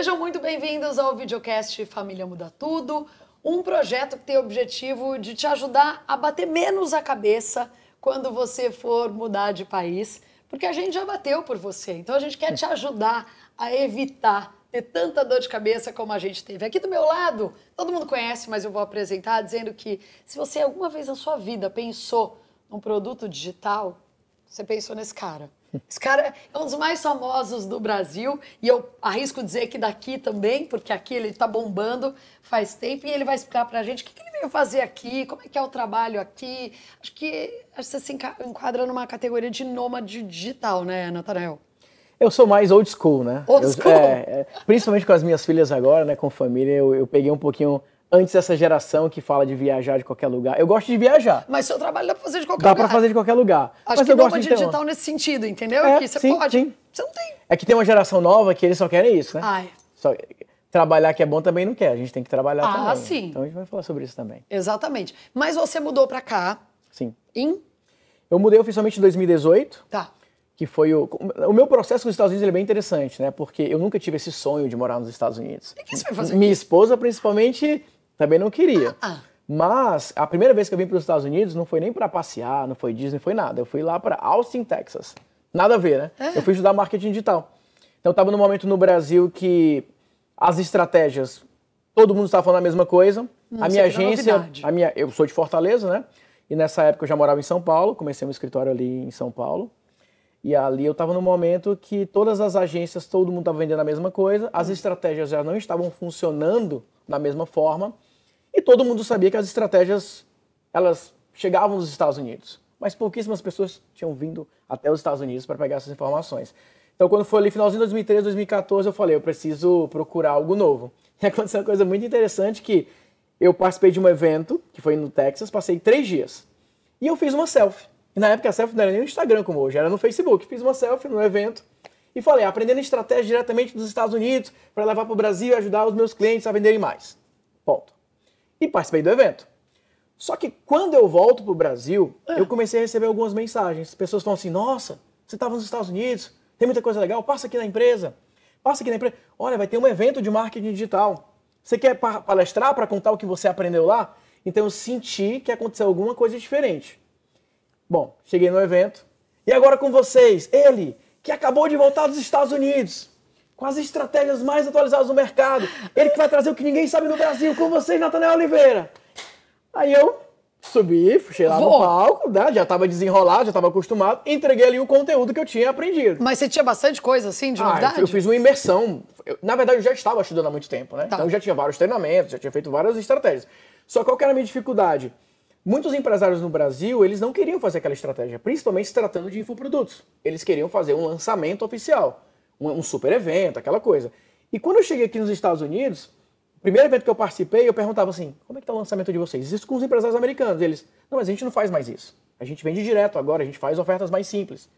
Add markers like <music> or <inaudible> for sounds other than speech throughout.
Sejam muito bem-vindos ao videocast Família Muda Tudo, um projeto que tem o objetivo de te ajudar a bater menos a cabeça quando você for mudar de país, porque a gente já bateu por você. Então a gente quer te ajudar a evitar ter tanta dor de cabeça como a gente teve. Aqui do meu lado, todo mundo conhece, mas eu vou apresentar dizendo que se você alguma vez na sua vida pensou num produto digital, você pensou nesse cara. Esse cara é um dos mais famosos do Brasil e eu arrisco dizer que daqui também, porque aqui ele está bombando faz tempo e ele vai explicar para a gente o que, que, ele veio fazer aqui, como é que é o trabalho aqui. Acho que, acho que você se enquadra numa categoria de nômade digital, né, Natanael? Eu sou mais old school, né? Old school. Eu, é, é, principalmente com as minhas filhas agora, né, com família, eu, eu peguei um pouquinho antes dessa geração que fala de viajar de qualquer lugar. Eu gosto de viajar. Mas seu trabalho dá pra fazer de qualquer dá lugar. Dá pra fazer de qualquer lugar. Acho Mas que eu gosto de digital nesse sentido, entendeu? É, que você sim, pode. Sim. Você não tem. É que tem uma geração nova que eles só querem isso, né? Ai. Só... Trabalhar que é bom também não quer. A gente tem que trabalhar ah, também. Ah, sim. Então a gente vai falar sobre isso também. Exatamente. Mas você mudou pra cá. Sim. Em? Eu mudei oficialmente em 2018. Tá. Que foi o. O meu processo nos Estados Unidos é bem interessante, né? Porque eu nunca tive esse sonho de morar nos Estados Unidos. E o que você vai fazer? Minha esposa, principalmente, também não queria. Ah, ah. Mas a primeira vez que eu vim para os Estados Unidos não foi nem para passear, não foi Disney, foi nada. Eu fui lá para Austin, Texas. Nada a ver, né? É. Eu fui estudar marketing digital. Então eu estava num momento no Brasil que as estratégias, todo mundo estava falando a mesma coisa. Não, a minha é agência, a minha, eu sou de Fortaleza, né? E nessa época eu já morava em São Paulo, comecei um escritório ali em São Paulo. E ali eu estava no momento que todas as agências, todo mundo estava vendendo a mesma coisa, as hum. estratégias já não estavam funcionando da mesma forma. E todo mundo sabia que as estratégias elas chegavam dos Estados Unidos, mas pouquíssimas pessoas tinham vindo até os Estados Unidos para pegar essas informações. Então, quando foi ali finalzinho de 2013, 2014, eu falei, eu preciso procurar algo novo. <laughs> E aconteceu uma coisa muito interessante que eu participei de um evento, que foi no Texas, passei três dias. E eu fiz uma selfie. E na época a selfie não era nem no Instagram como hoje, era no Facebook. Fiz uma selfie no evento e falei, aprendendo estratégia diretamente dos Estados Unidos para levar para o Brasil e ajudar os meus clientes a venderem mais. Ponto e participei do evento. Só que quando eu volto para o Brasil, é. eu comecei a receber algumas mensagens. Pessoas falam assim: nossa, você estava nos Estados Unidos, tem muita coisa legal, passa aqui na empresa. Passa aqui na empresa. Olha, vai ter um evento de marketing digital. Você quer palestrar para contar o que você aprendeu lá? Então eu senti que aconteceu alguma coisa diferente. Bom, cheguei no evento. E agora com vocês, ele, que acabou de voltar dos Estados Unidos com as estratégias mais atualizadas do mercado. Ele que vai trazer o que ninguém sabe no Brasil. Com vocês, Natanael Oliveira. Aí eu subi, fui lá Vou. no palco, né? já estava desenrolado, já estava acostumado, entreguei ali o conteúdo que eu tinha aprendido. Mas você tinha bastante coisa, assim, de ah, novidade? Eu, eu fiz uma imersão. Eu, na verdade, eu já estava estudando há muito tempo, né? Tá. Então eu já tinha vários treinamentos, já tinha feito várias estratégias. Só qual que era a minha dificuldade? Muitos empresários no Brasil, eles não queriam fazer aquela estratégia, principalmente se tratando de infoprodutos. Eles queriam fazer um lançamento oficial um super evento, aquela coisa. E quando eu cheguei aqui nos Estados Unidos, o primeiro evento que eu participei, eu perguntava assim: como é que está o lançamento de vocês? Isso com os empresários americanos. Eles, não, mas a gente não faz mais isso. A gente vende direto agora, a gente faz ofertas mais simples.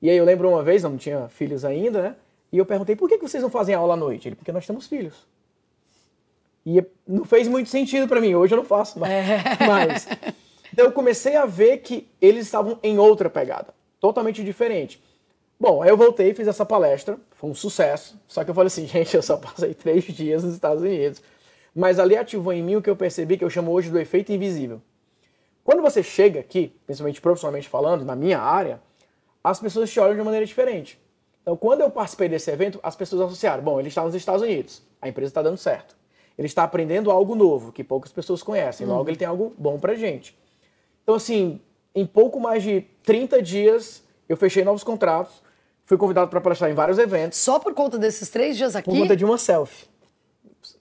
E aí eu lembro uma vez, eu não tinha filhos ainda, né? E eu perguntei: por que vocês não fazem aula à noite? Ele, porque nós temos filhos. E não fez muito sentido para mim, hoje eu não faço mais. É. mais. Então eu comecei a ver que eles estavam em outra pegada, totalmente diferente. Bom, aí eu voltei e fiz essa palestra, foi um sucesso. Só que eu falei assim, <laughs> gente, eu só passei três dias nos Estados Unidos. Mas ali ativou em mim o que eu percebi que eu chamo hoje do efeito invisível. Quando você chega aqui, principalmente profissionalmente falando, na minha área, as pessoas te olham de maneira diferente. Então, quando eu participei desse evento, as pessoas associaram: bom, ele está nos Estados Unidos, a empresa está dando certo. Ele está aprendendo algo novo, que poucas pessoas conhecem, logo ele uhum. tem algo bom pra gente. Então, assim, em pouco mais de 30 dias, eu fechei novos contratos, Fui convidado para palestrar em vários eventos. Só por conta desses três dias aqui? Por conta de uma selfie.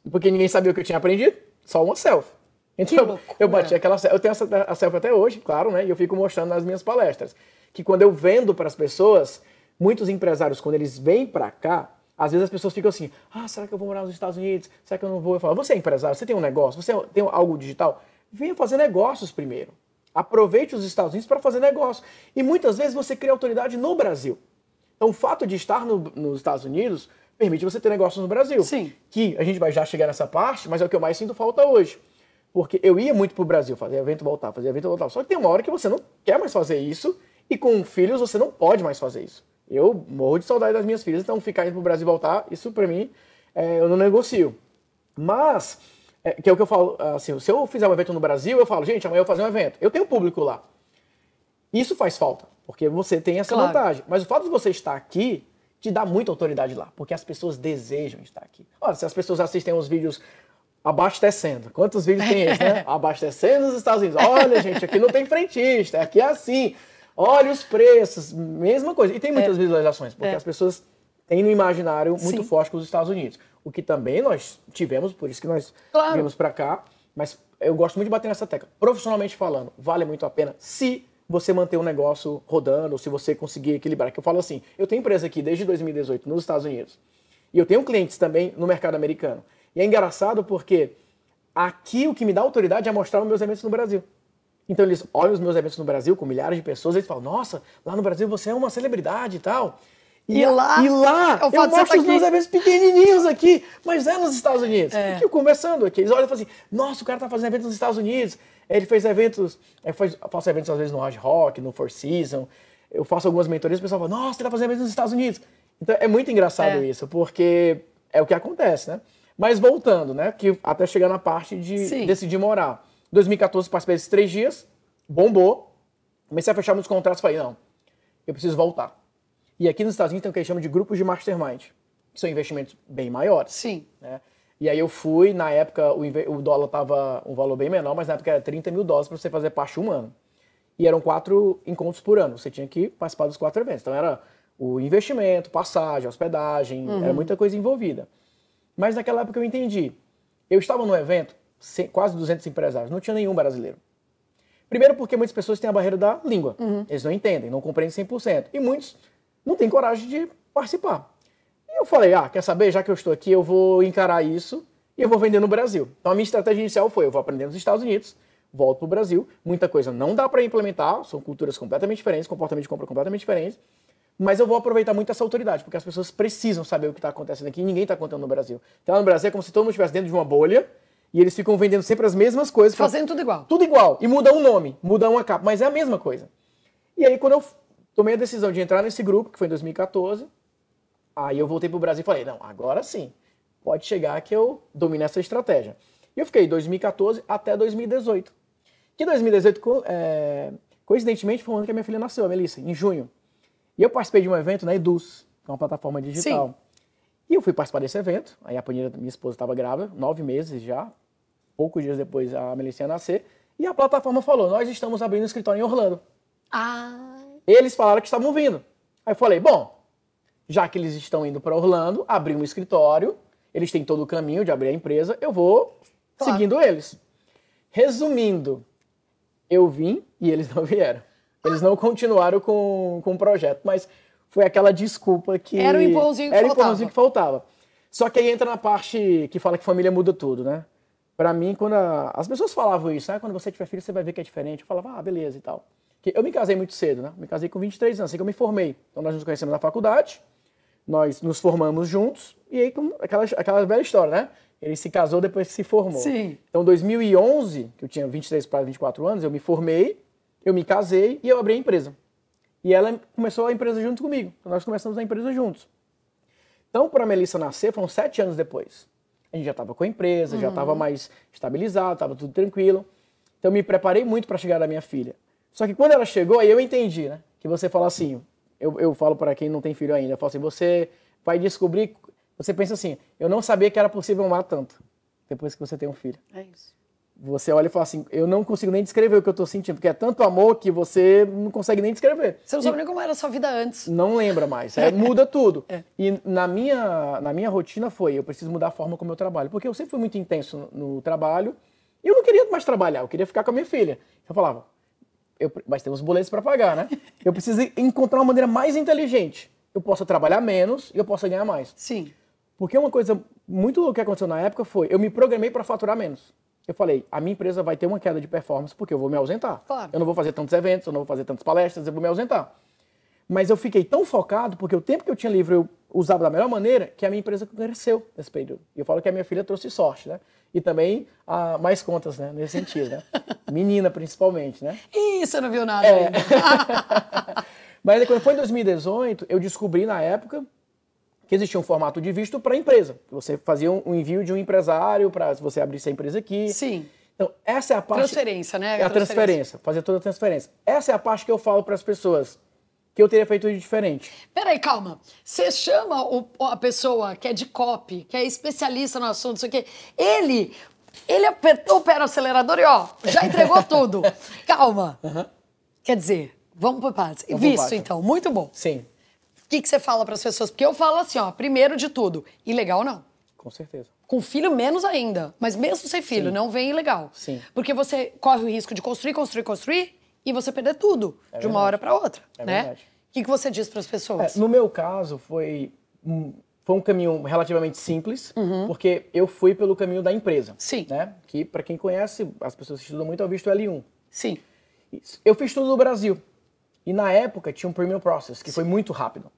Porque ninguém sabia o que eu tinha aprendido, só uma selfie. Então, eu bati aquela selfie. Eu tenho essa, a selfie até hoje, claro, né? E eu fico mostrando nas minhas palestras. Que quando eu vendo para as pessoas, muitos empresários, quando eles vêm para cá, às vezes as pessoas ficam assim: ah, será que eu vou morar nos Estados Unidos? Será que eu não vou? Eu falo: você é empresário, você tem um negócio, você tem algo digital? Venha fazer negócios primeiro. Aproveite os Estados Unidos para fazer negócio. E muitas vezes você cria autoridade no Brasil. Então, o fato de estar no, nos Estados Unidos permite você ter negócios no Brasil. Sim. Que a gente vai já chegar nessa parte, mas é o que eu mais sinto falta hoje. Porque eu ia muito pro Brasil, fazer evento voltar, fazer evento voltar. Só que tem uma hora que você não quer mais fazer isso e com filhos você não pode mais fazer isso. Eu morro de saudade das minhas filhas, então ficar indo pro Brasil voltar, isso para mim, é, eu não negocio. Mas, é, que é o que eu falo, assim, se eu fizer um evento no Brasil, eu falo, gente, amanhã eu vou fazer um evento. Eu tenho público lá. Isso faz falta. Porque você tem essa claro. vantagem. Mas o fato de você estar aqui te dá muita autoridade lá, porque as pessoas desejam estar aqui. Olha, se as pessoas assistem os vídeos abastecendo. Quantos vídeos tem esse, né? <laughs> abastecendo os Estados Unidos. Olha, gente, aqui não tem frentista, é aqui é assim. Olha os preços, mesma coisa. E tem muitas é. visualizações, porque é. as pessoas têm no imaginário muito Sim. forte com os Estados Unidos. O que também nós tivemos, por isso que nós claro. viemos para cá. Mas eu gosto muito de bater nessa tecla. Profissionalmente falando, vale muito a pena se você manter o um negócio rodando, se você conseguir equilibrar. Que eu falo assim, eu tenho empresa aqui desde 2018 nos Estados Unidos. E eu tenho clientes também no mercado americano. E é engraçado porque aqui o que me dá autoridade é mostrar os meus eventos no Brasil. Então eles olham os meus eventos no Brasil com milhares de pessoas, eles falam: "Nossa, lá no Brasil você é uma celebridade e tal". E, e lá, e lá é eu, eu mostro tá os meus eventos pequenininhos aqui, mas é nos Estados Unidos. É. E eu conversando aqui, eles olham e falam assim: "Nossa, o cara tá fazendo evento nos Estados Unidos". Ele fez eventos, é, eu faço eventos às vezes no Hard Rock, no Four Seasons, eu faço algumas mentorias, o pessoal fala, nossa, você tá fazendo eventos nos Estados Unidos. Então é muito engraçado é. isso, porque é o que acontece, né? Mas voltando, né? Que até chegar na parte de Sim. decidir morar. 2014 participei desses três dias, bombou. Comecei a fechar muitos contratos, falei, não, eu preciso voltar. E aqui nos Estados Unidos tem o que gente chamam de grupos de mastermind, que são investimentos bem maiores. Sim. Né? E aí eu fui, na época o, o dólar tava um valor bem menor, mas na época era 30 mil dólares para você fazer parte um ano. E eram quatro encontros por ano, você tinha que participar dos quatro eventos. Então era o investimento, passagem, hospedagem, uhum. era muita coisa envolvida. Mas naquela época eu entendi. Eu estava num evento, quase 200 empresários, não tinha nenhum brasileiro. Primeiro porque muitas pessoas têm a barreira da língua. Uhum. Eles não entendem, não compreendem 100%. E muitos não têm coragem de participar. E eu falei, ah, quer saber? Já que eu estou aqui, eu vou encarar isso e eu vou vender no Brasil. Então a minha estratégia inicial foi, eu vou aprender nos Estados Unidos, volto para o Brasil, muita coisa não dá para implementar, são culturas completamente diferentes, comportamento de compra completamente diferente, mas eu vou aproveitar muito essa autoridade, porque as pessoas precisam saber o que está acontecendo aqui e ninguém está contando no Brasil. Então no Brasil é como se todo mundo estivesse dentro de uma bolha, e eles ficam vendendo sempre as mesmas coisas. Fazendo tudo igual. Tudo igual. E muda um nome, muda uma capa, mas é a mesma coisa. E aí, quando eu tomei a decisão de entrar nesse grupo, que foi em 2014, Aí eu voltei para o Brasil e falei, não, agora sim, pode chegar que eu domine essa estratégia. E eu fiquei 2014 até 2018. Que 2018, é, coincidentemente, foi o ano que a minha filha nasceu, a Melissa, em junho. E eu participei de um evento na né, Eduz, que é uma plataforma digital. Sim. E eu fui participar desse evento, aí a Panira, minha esposa, estava grávida, nove meses já, poucos dias depois a Melissa ia nascer, e a plataforma falou, nós estamos abrindo um escritório em Orlando. Ah. Eles falaram que estavam vindo. Aí eu falei, bom, já que eles estão indo para Orlando, abrir um escritório, eles têm todo o caminho de abrir a empresa, eu vou claro. seguindo eles. Resumindo, eu vim e eles <laughs> não vieram. Eles não continuaram com, com o projeto, mas foi aquela desculpa que. Era o empolzinho que, era faltava. empolzinho que faltava. Só que aí entra na parte que fala que família muda tudo, né? Para mim, quando a, as pessoas falavam isso, né? quando você tiver filho, você vai ver que é diferente. Eu falava, ah, beleza e tal. Que eu me casei muito cedo, né? Me casei com 23 anos, assim que eu me formei. Então nós nos conhecemos na faculdade nós nos formamos juntos, e aí, aquela, aquela velha história, né? Ele se casou depois que se formou. Sim. Então, 2011, que eu tinha 23 para 24 anos, eu me formei, eu me casei e eu abri a empresa. E ela começou a empresa junto comigo. Então, nós começamos a empresa juntos. Então, para a Melissa nascer, foram sete anos depois. A gente já estava com a empresa, uhum. já estava mais estabilizado, estava tudo tranquilo. Então, eu me preparei muito para chegar da minha filha. Só que quando ela chegou, aí eu entendi, né? Que você fala assim, eu, eu falo para quem não tem filho ainda, eu falo assim, você vai descobrir, você pensa assim, eu não sabia que era possível amar tanto, depois que você tem um filho. É isso. Você olha e fala assim, eu não consigo nem descrever o que eu tô sentindo, porque é tanto amor que você não consegue nem descrever. Você não sabe e... nem como era a sua vida antes. Não lembra mais, é, muda tudo. <laughs> É. E na minha, na minha rotina foi, eu preciso mudar a forma como eu trabalho, porque eu sempre fui muito intenso no, no trabalho, e eu não queria mais trabalhar, eu queria ficar com a minha filha. Eu falava, eu, mas temos boletos para pagar, né? Eu preciso encontrar uma maneira mais inteligente. Eu posso trabalhar menos e eu posso ganhar mais. Sim. Porque uma coisa muito louca que aconteceu na época foi, eu me programei para faturar menos. Eu falei, a minha empresa vai ter uma queda de performance porque eu vou me ausentar. Claro. Eu não vou fazer tantos eventos, eu não vou fazer tantas palestras, eu vou me ausentar. Mas eu fiquei tão focado, porque o tempo que eu tinha livre eu usava da melhor maneira, que a minha empresa cresceu nesse período. E eu falo que a minha filha trouxe sorte, né? e também ah, mais contas, né? Nesse sentido, né? <laughs> Menina, principalmente, né? Ih, você não viu nada é. ainda. <laughs> Mas é, quando foi em 2018, eu descobri na época que existia um formato de visto para empresa. Você fazia um envio de um empresário para você abrir sua empresa aqui. Sim. Então, essa é a parte... Transferência, né? É a transferência, transferência fazer toda a transferência. Essa é a parte que eu falo para as pessoas que eu teria feito diferente. Peraí, calma. Você chama o, a pessoa que é de COP, que é especialista no assunto, isso aqui. Ele, ele apertou o pé no acelerador e, ó, já entregou tudo. <laughs> Calma. Uhum. Quer dizer, vamos para partes. Vamos Visto, parte. então. Muito bom. Sim. O que, que você fala para as pessoas? Porque eu falo assim, ó, primeiro de tudo, ilegal não. Com certeza. Com filho, menos ainda. Mas mesmo sem filho, Sim. não vem ilegal. Sim. Porque você corre o risco de construir, construir, construir e você perder tudo é de uma hora para outra, é né? Verdade. O que, que você diz para as pessoas? É, no meu caso, foi um, foi um caminho relativamente simples, uhum. porque eu fui pelo caminho da empresa. Sim. Né? Que, para quem conhece, as pessoas que estudam muito, é o visto L1. Sim. Eu fiz tudo no Brasil. E na época tinha um premium process, que Sim. foi muito rápido.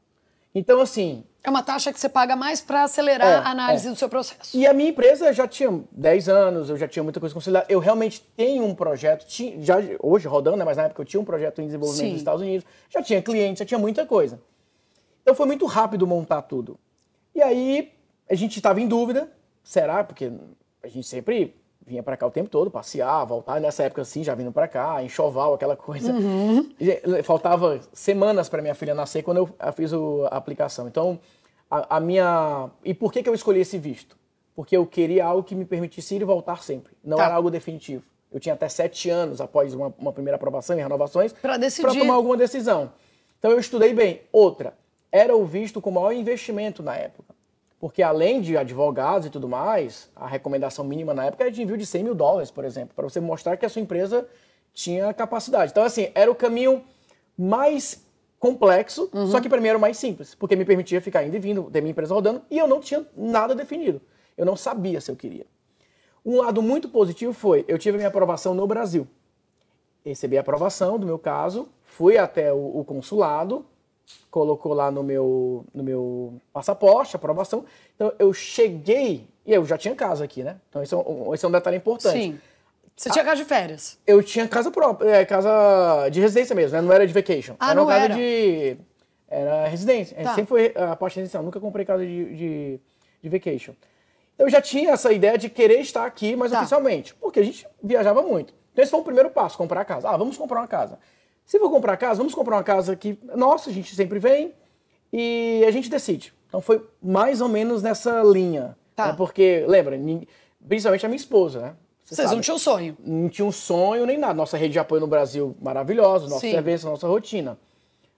Então, assim. É uma taxa que você paga mais para acelerar é, a análise é. do seu processo. E a minha empresa já tinha 10 anos, eu já tinha muita coisa consolidada. Eu realmente tenho um projeto, já, hoje rodando, né, mas na época eu tinha um projeto em desenvolvimento Sim. nos Estados Unidos, já tinha clientes, já tinha muita coisa. Então foi muito rápido montar tudo. E aí a gente estava em dúvida, será? Porque a gente sempre vinha para cá o tempo todo, passear, voltar. Nessa época, assim, já vindo para cá, enxoval, aquela coisa. Uhum. Eh, faltava semanas para minha filha nascer quando eu eh, fiz a aplicação. Então, a, a, minha. E por que, que eu escolhi esse visto? Porque eu queria algo que me permitisse ir e voltar sempre. Não tá. era algo definitivo. Eu tinha até sete anos após uma, uma primeira aprovação e renovações para tomar alguma decisão. Então, eu estudei bem. Outra, era o visto com maior investimento na época. Porque além de advogados e tudo mais, a recomendação mínima na época era é de envio de 100 mil dólares, por exemplo, para você mostrar que a sua empresa tinha capacidade. Então, assim, era o caminho mais complexo, uhum. só que para mim era o mais simples, porque me permitia ficar indo e vindo, ter minha empresa rodando, e eu não tinha nada definido. Eu não sabia se eu queria. Um lado muito positivo foi, eu tive a minha aprovação no Brasil. Recebi a aprovação do meu caso, fui até o, o consulado, colocou lá no meu, no meu passaporte, aprovação. Então eu cheguei, e eu já tinha casa aqui, né? Então esse é um, esse é um detalhe importante. Sim. Você tinha ah, casa de férias? Eu tinha casa própria, é, casa de residência mesmo, né? Não era de vacation. Ah, era não uma casa era. de. Era residência. É, tá. Sempre foi a ah, parte residencial, nunca comprei casa de, de, de vacation. Então eu já tinha essa ideia de querer estar aqui mais tá. oficialmente, porque a gente viajava muito. Então esse foi o primeiro passo, comprar a casa. Ah, vamos comprar uma casa. Se for comprar casa, vamos comprar uma casa que, nossa, a gente sempre vem e a gente decide. Então foi mais ou menos nessa linha. Tá. Né? Porque, lembra, principalmente a minha esposa, né? Você Vocês sabe, não tinham sonho. Não tinha um sonho nem nada. Nossa rede de apoio no Brasil maravilhosa, nossa Sim. serviço, nossa rotina.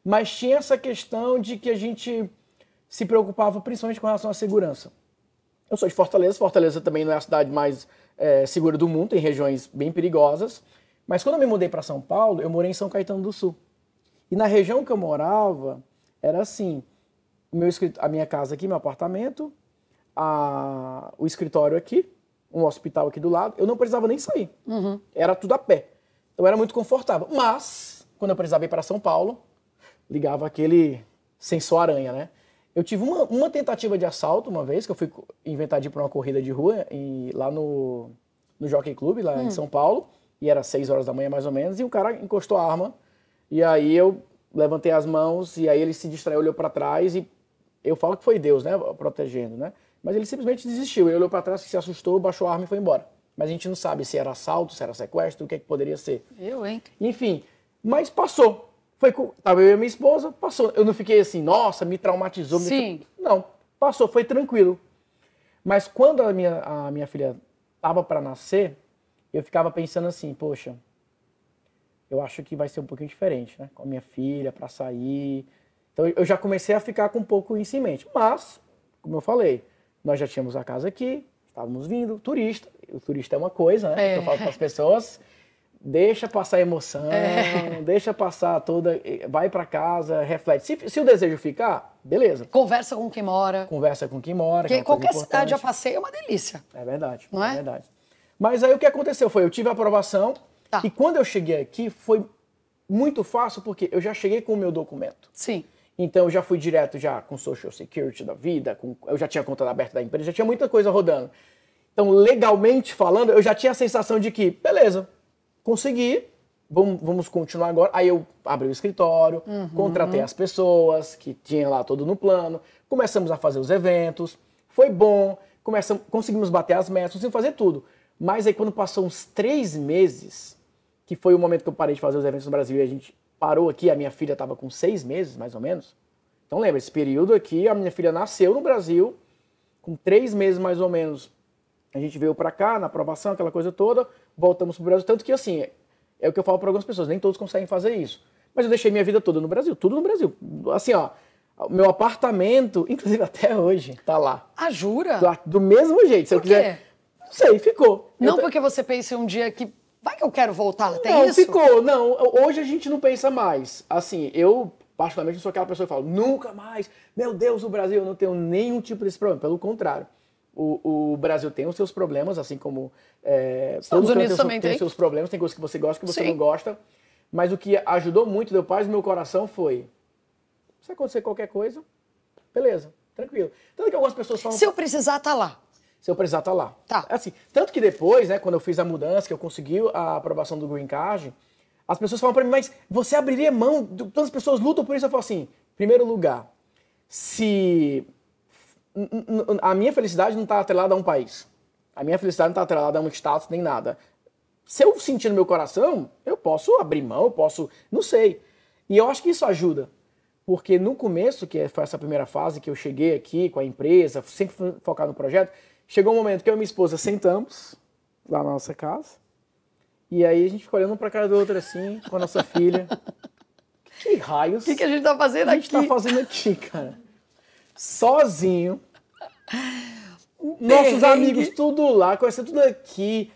Mas tinha essa questão de que a gente se preocupava principalmente com relação à segurança. Eu sou de Fortaleza, Fortaleza também não é a cidade mais é, segura do mundo, tem regiões bem perigosas. Mas quando eu me mudei para São Paulo, eu morei em São Caetano do Sul. E na região que eu morava, era assim: meu a minha casa aqui, meu apartamento, a, o escritório aqui, um hospital aqui do lado. Eu não precisava nem sair. Uhum. Era tudo a pé. Então era muito confortável. Mas, quando eu precisava ir para São Paulo, ligava aquele sensor aranha, né? Eu tive uma, uma tentativa de assalto uma vez, que eu fui inventar de ir para uma corrida de rua lá no, no Jockey Club, lá hum. em São Paulo e era 6 horas da manhã mais ou menos, e o cara encostou a arma, e aí eu levantei as mãos, e aí ele se distraiu, olhou para trás, e eu falo que foi Deus, né, protegendo, né? Mas ele simplesmente desistiu, ele olhou para trás, se assustou, baixou a arma e foi embora. Mas a gente não sabe se era assalto, se era sequestro, o que é que poderia ser. Eu, hein? Enfim, mas passou. Foi com... Tava eu e minha esposa, passou. Eu não fiquei assim, nossa, me traumatizou. Sim. Me... Não, passou, foi tranquilo. Mas quando a minha, a minha filha estava para nascer, eu ficava pensando assim, poxa, eu acho que vai ser um pouquinho diferente, né? Com a minha filha, para sair. Então eu já comecei a ficar com um pouco isso em mente. Mas, como eu falei, nós já tínhamos a casa aqui, estávamos vindo, turista. O turista é uma coisa, né? É. Eu falo para as pessoas, deixa passar a emoção, é. deixa passar toda, vai para casa, reflete. Se, se, o desejo ficar, beleza. Conversa com quem mora. Conversa com quem mora. Que, que é qualquer cidade a passeio é uma delícia. É verdade, é, é verdade. Mas aí o que aconteceu foi, eu tive a aprovação tá. e quando eu cheguei aqui foi muito fácil porque eu já cheguei com o meu documento. Sim. Então eu já fui direto já com Social Security da vida, com, eu já tinha a conta aberta da empresa, já tinha muita coisa rodando. Então, legalmente falando, eu já tinha a sensação de que, beleza, consegui, vamos, vamos continuar agora. Aí eu abri o escritório, uhum. contratei as pessoas que tinha lá todo no plano, começamos a fazer os eventos, foi bom, começamos, conseguimos bater as metas, conseguimos fazer tudo. Mas aí quando passou uns três meses, que foi o momento que eu parei de fazer os eventos no Brasil e a gente parou aqui, a minha filha estava com seis meses, mais ou menos. Então lembra, esse período aqui, a minha filha nasceu no Brasil, com três meses mais ou menos, a gente veio para cá, na aprovação, aquela coisa toda, voltamos pro Brasil. Tanto que assim, é, o que eu falo para algumas pessoas, nem todos conseguem fazer isso. Mas eu deixei minha vida toda no Brasil, tudo no Brasil. Assim, ó, meu apartamento, <laughs> inclusive até hoje, tá lá. Ah, jura? Do, do mesmo jeito. Se eu quiser não sei, ficou. Não eu... porque você pensa um dia que vai que eu quero voltar, até não, isso? Não, ficou, não. Hoje a gente não pensa mais. Assim, eu particularmente sou aquela pessoa que fala, nunca mais, meu Deus, o Brasil, eu não tenho nenhum tipo desse problema. Pelo contrário. O, o Brasil tem os seus problemas, assim como é, Estados Unidos tem também tem. os seus problemas, tem coisas que você gosta que você Sim. não gosta. Mas o que ajudou muito, deu paz no meu coração, foi se acontecer qualquer coisa, beleza, tranquilo. Tanto que algumas pessoas falam. Se eu precisar, tá lá se eu precisar estar tá lá. Tá. É assim, tanto que depois, né, quando eu fiz a mudança, que eu consegui a aprovação do Green Card, as pessoas falam para mim, mas você abriria mão? Todas as pessoas lutam por isso. Eu falo assim, primeiro lugar, se a minha felicidade não está atrelada a um país, a minha felicidade não está atrelada a um status nem nada. Se eu sentir no meu coração, eu posso abrir mão, eu posso, não sei. E eu acho que isso ajuda, porque no começo, que é, foi essa primeira fase que eu cheguei aqui com a empresa, sempre focar no projeto, Chegou um momento que eu e minha esposa sentamos lá na nossa casa. E aí a gente ficou olhando para cara do outro assim, com a nossa filha. <laughs> Que raios? O que, que, a gente tá fazendo aqui? a gente tá aqui? tá fazendo aqui, cara? Sozinho. <laughs> Nossos amigos tudo lá, conhecendo tudo aqui,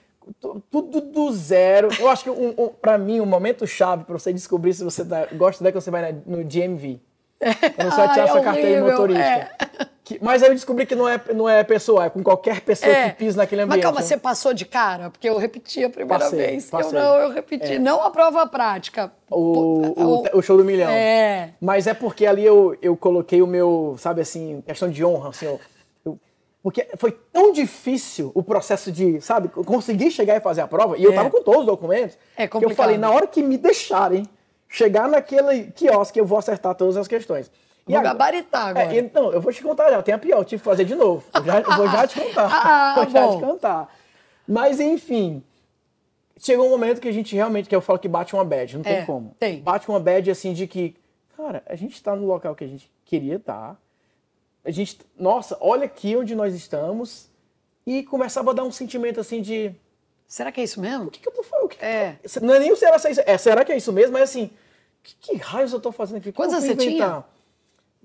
tudo do zero. Eu acho que um, um para mim, um momento chave para você descobrir se você tá, gosta dela né, que você vai no DMV. <laughs> Quando você vai tirar sua é carteira de motorista. É. Que, mas aí eu descobri que não é, não é pessoa, é com qualquer pessoa é, que pisa naquele ambiente. Mas calma, né? você passou de cara? Porque eu repeti a primeira passei, vez. Passei. Eu não, eu repeti. É. Não a prova prática. O, o, o, show do milhão. É. Mas é porque ali eu, eu coloquei o meu, sabe assim, questão de honra, assim, eu, eu, porque foi tão difícil o processo de, sabe, conseguir chegar e fazer a prova, e eu é. tava com todos os documentos, é complicado. que eu falei, na hora que me deixarem chegar naquele quiosque, eu vou acertar todas as questões. E vou gabaritar é, agora. É, então, eu vou te contar, já tem a pior, eu tive que fazer de novo. Eu, já, eu vou já te contar. <laughs> ah, <laughs> vou já te contar. Mas, enfim, chegou um momento que a gente realmente, que eu falo que bate uma bad, não é, tem como. Tem. Bate uma bad, assim, de que, cara, a gente tá no local que a gente queria estar. Tá. A gente, nossa, olha aqui onde nós estamos. E começava a dar um sentimento, assim, de... Será que é isso mesmo? O que, que eu tô falando? Que é. Que... Não é nem o será que é isso. É, será que é isso mesmo? Mas, assim, que, que raios eu tô fazendo aqui? Quantos anos você tinha?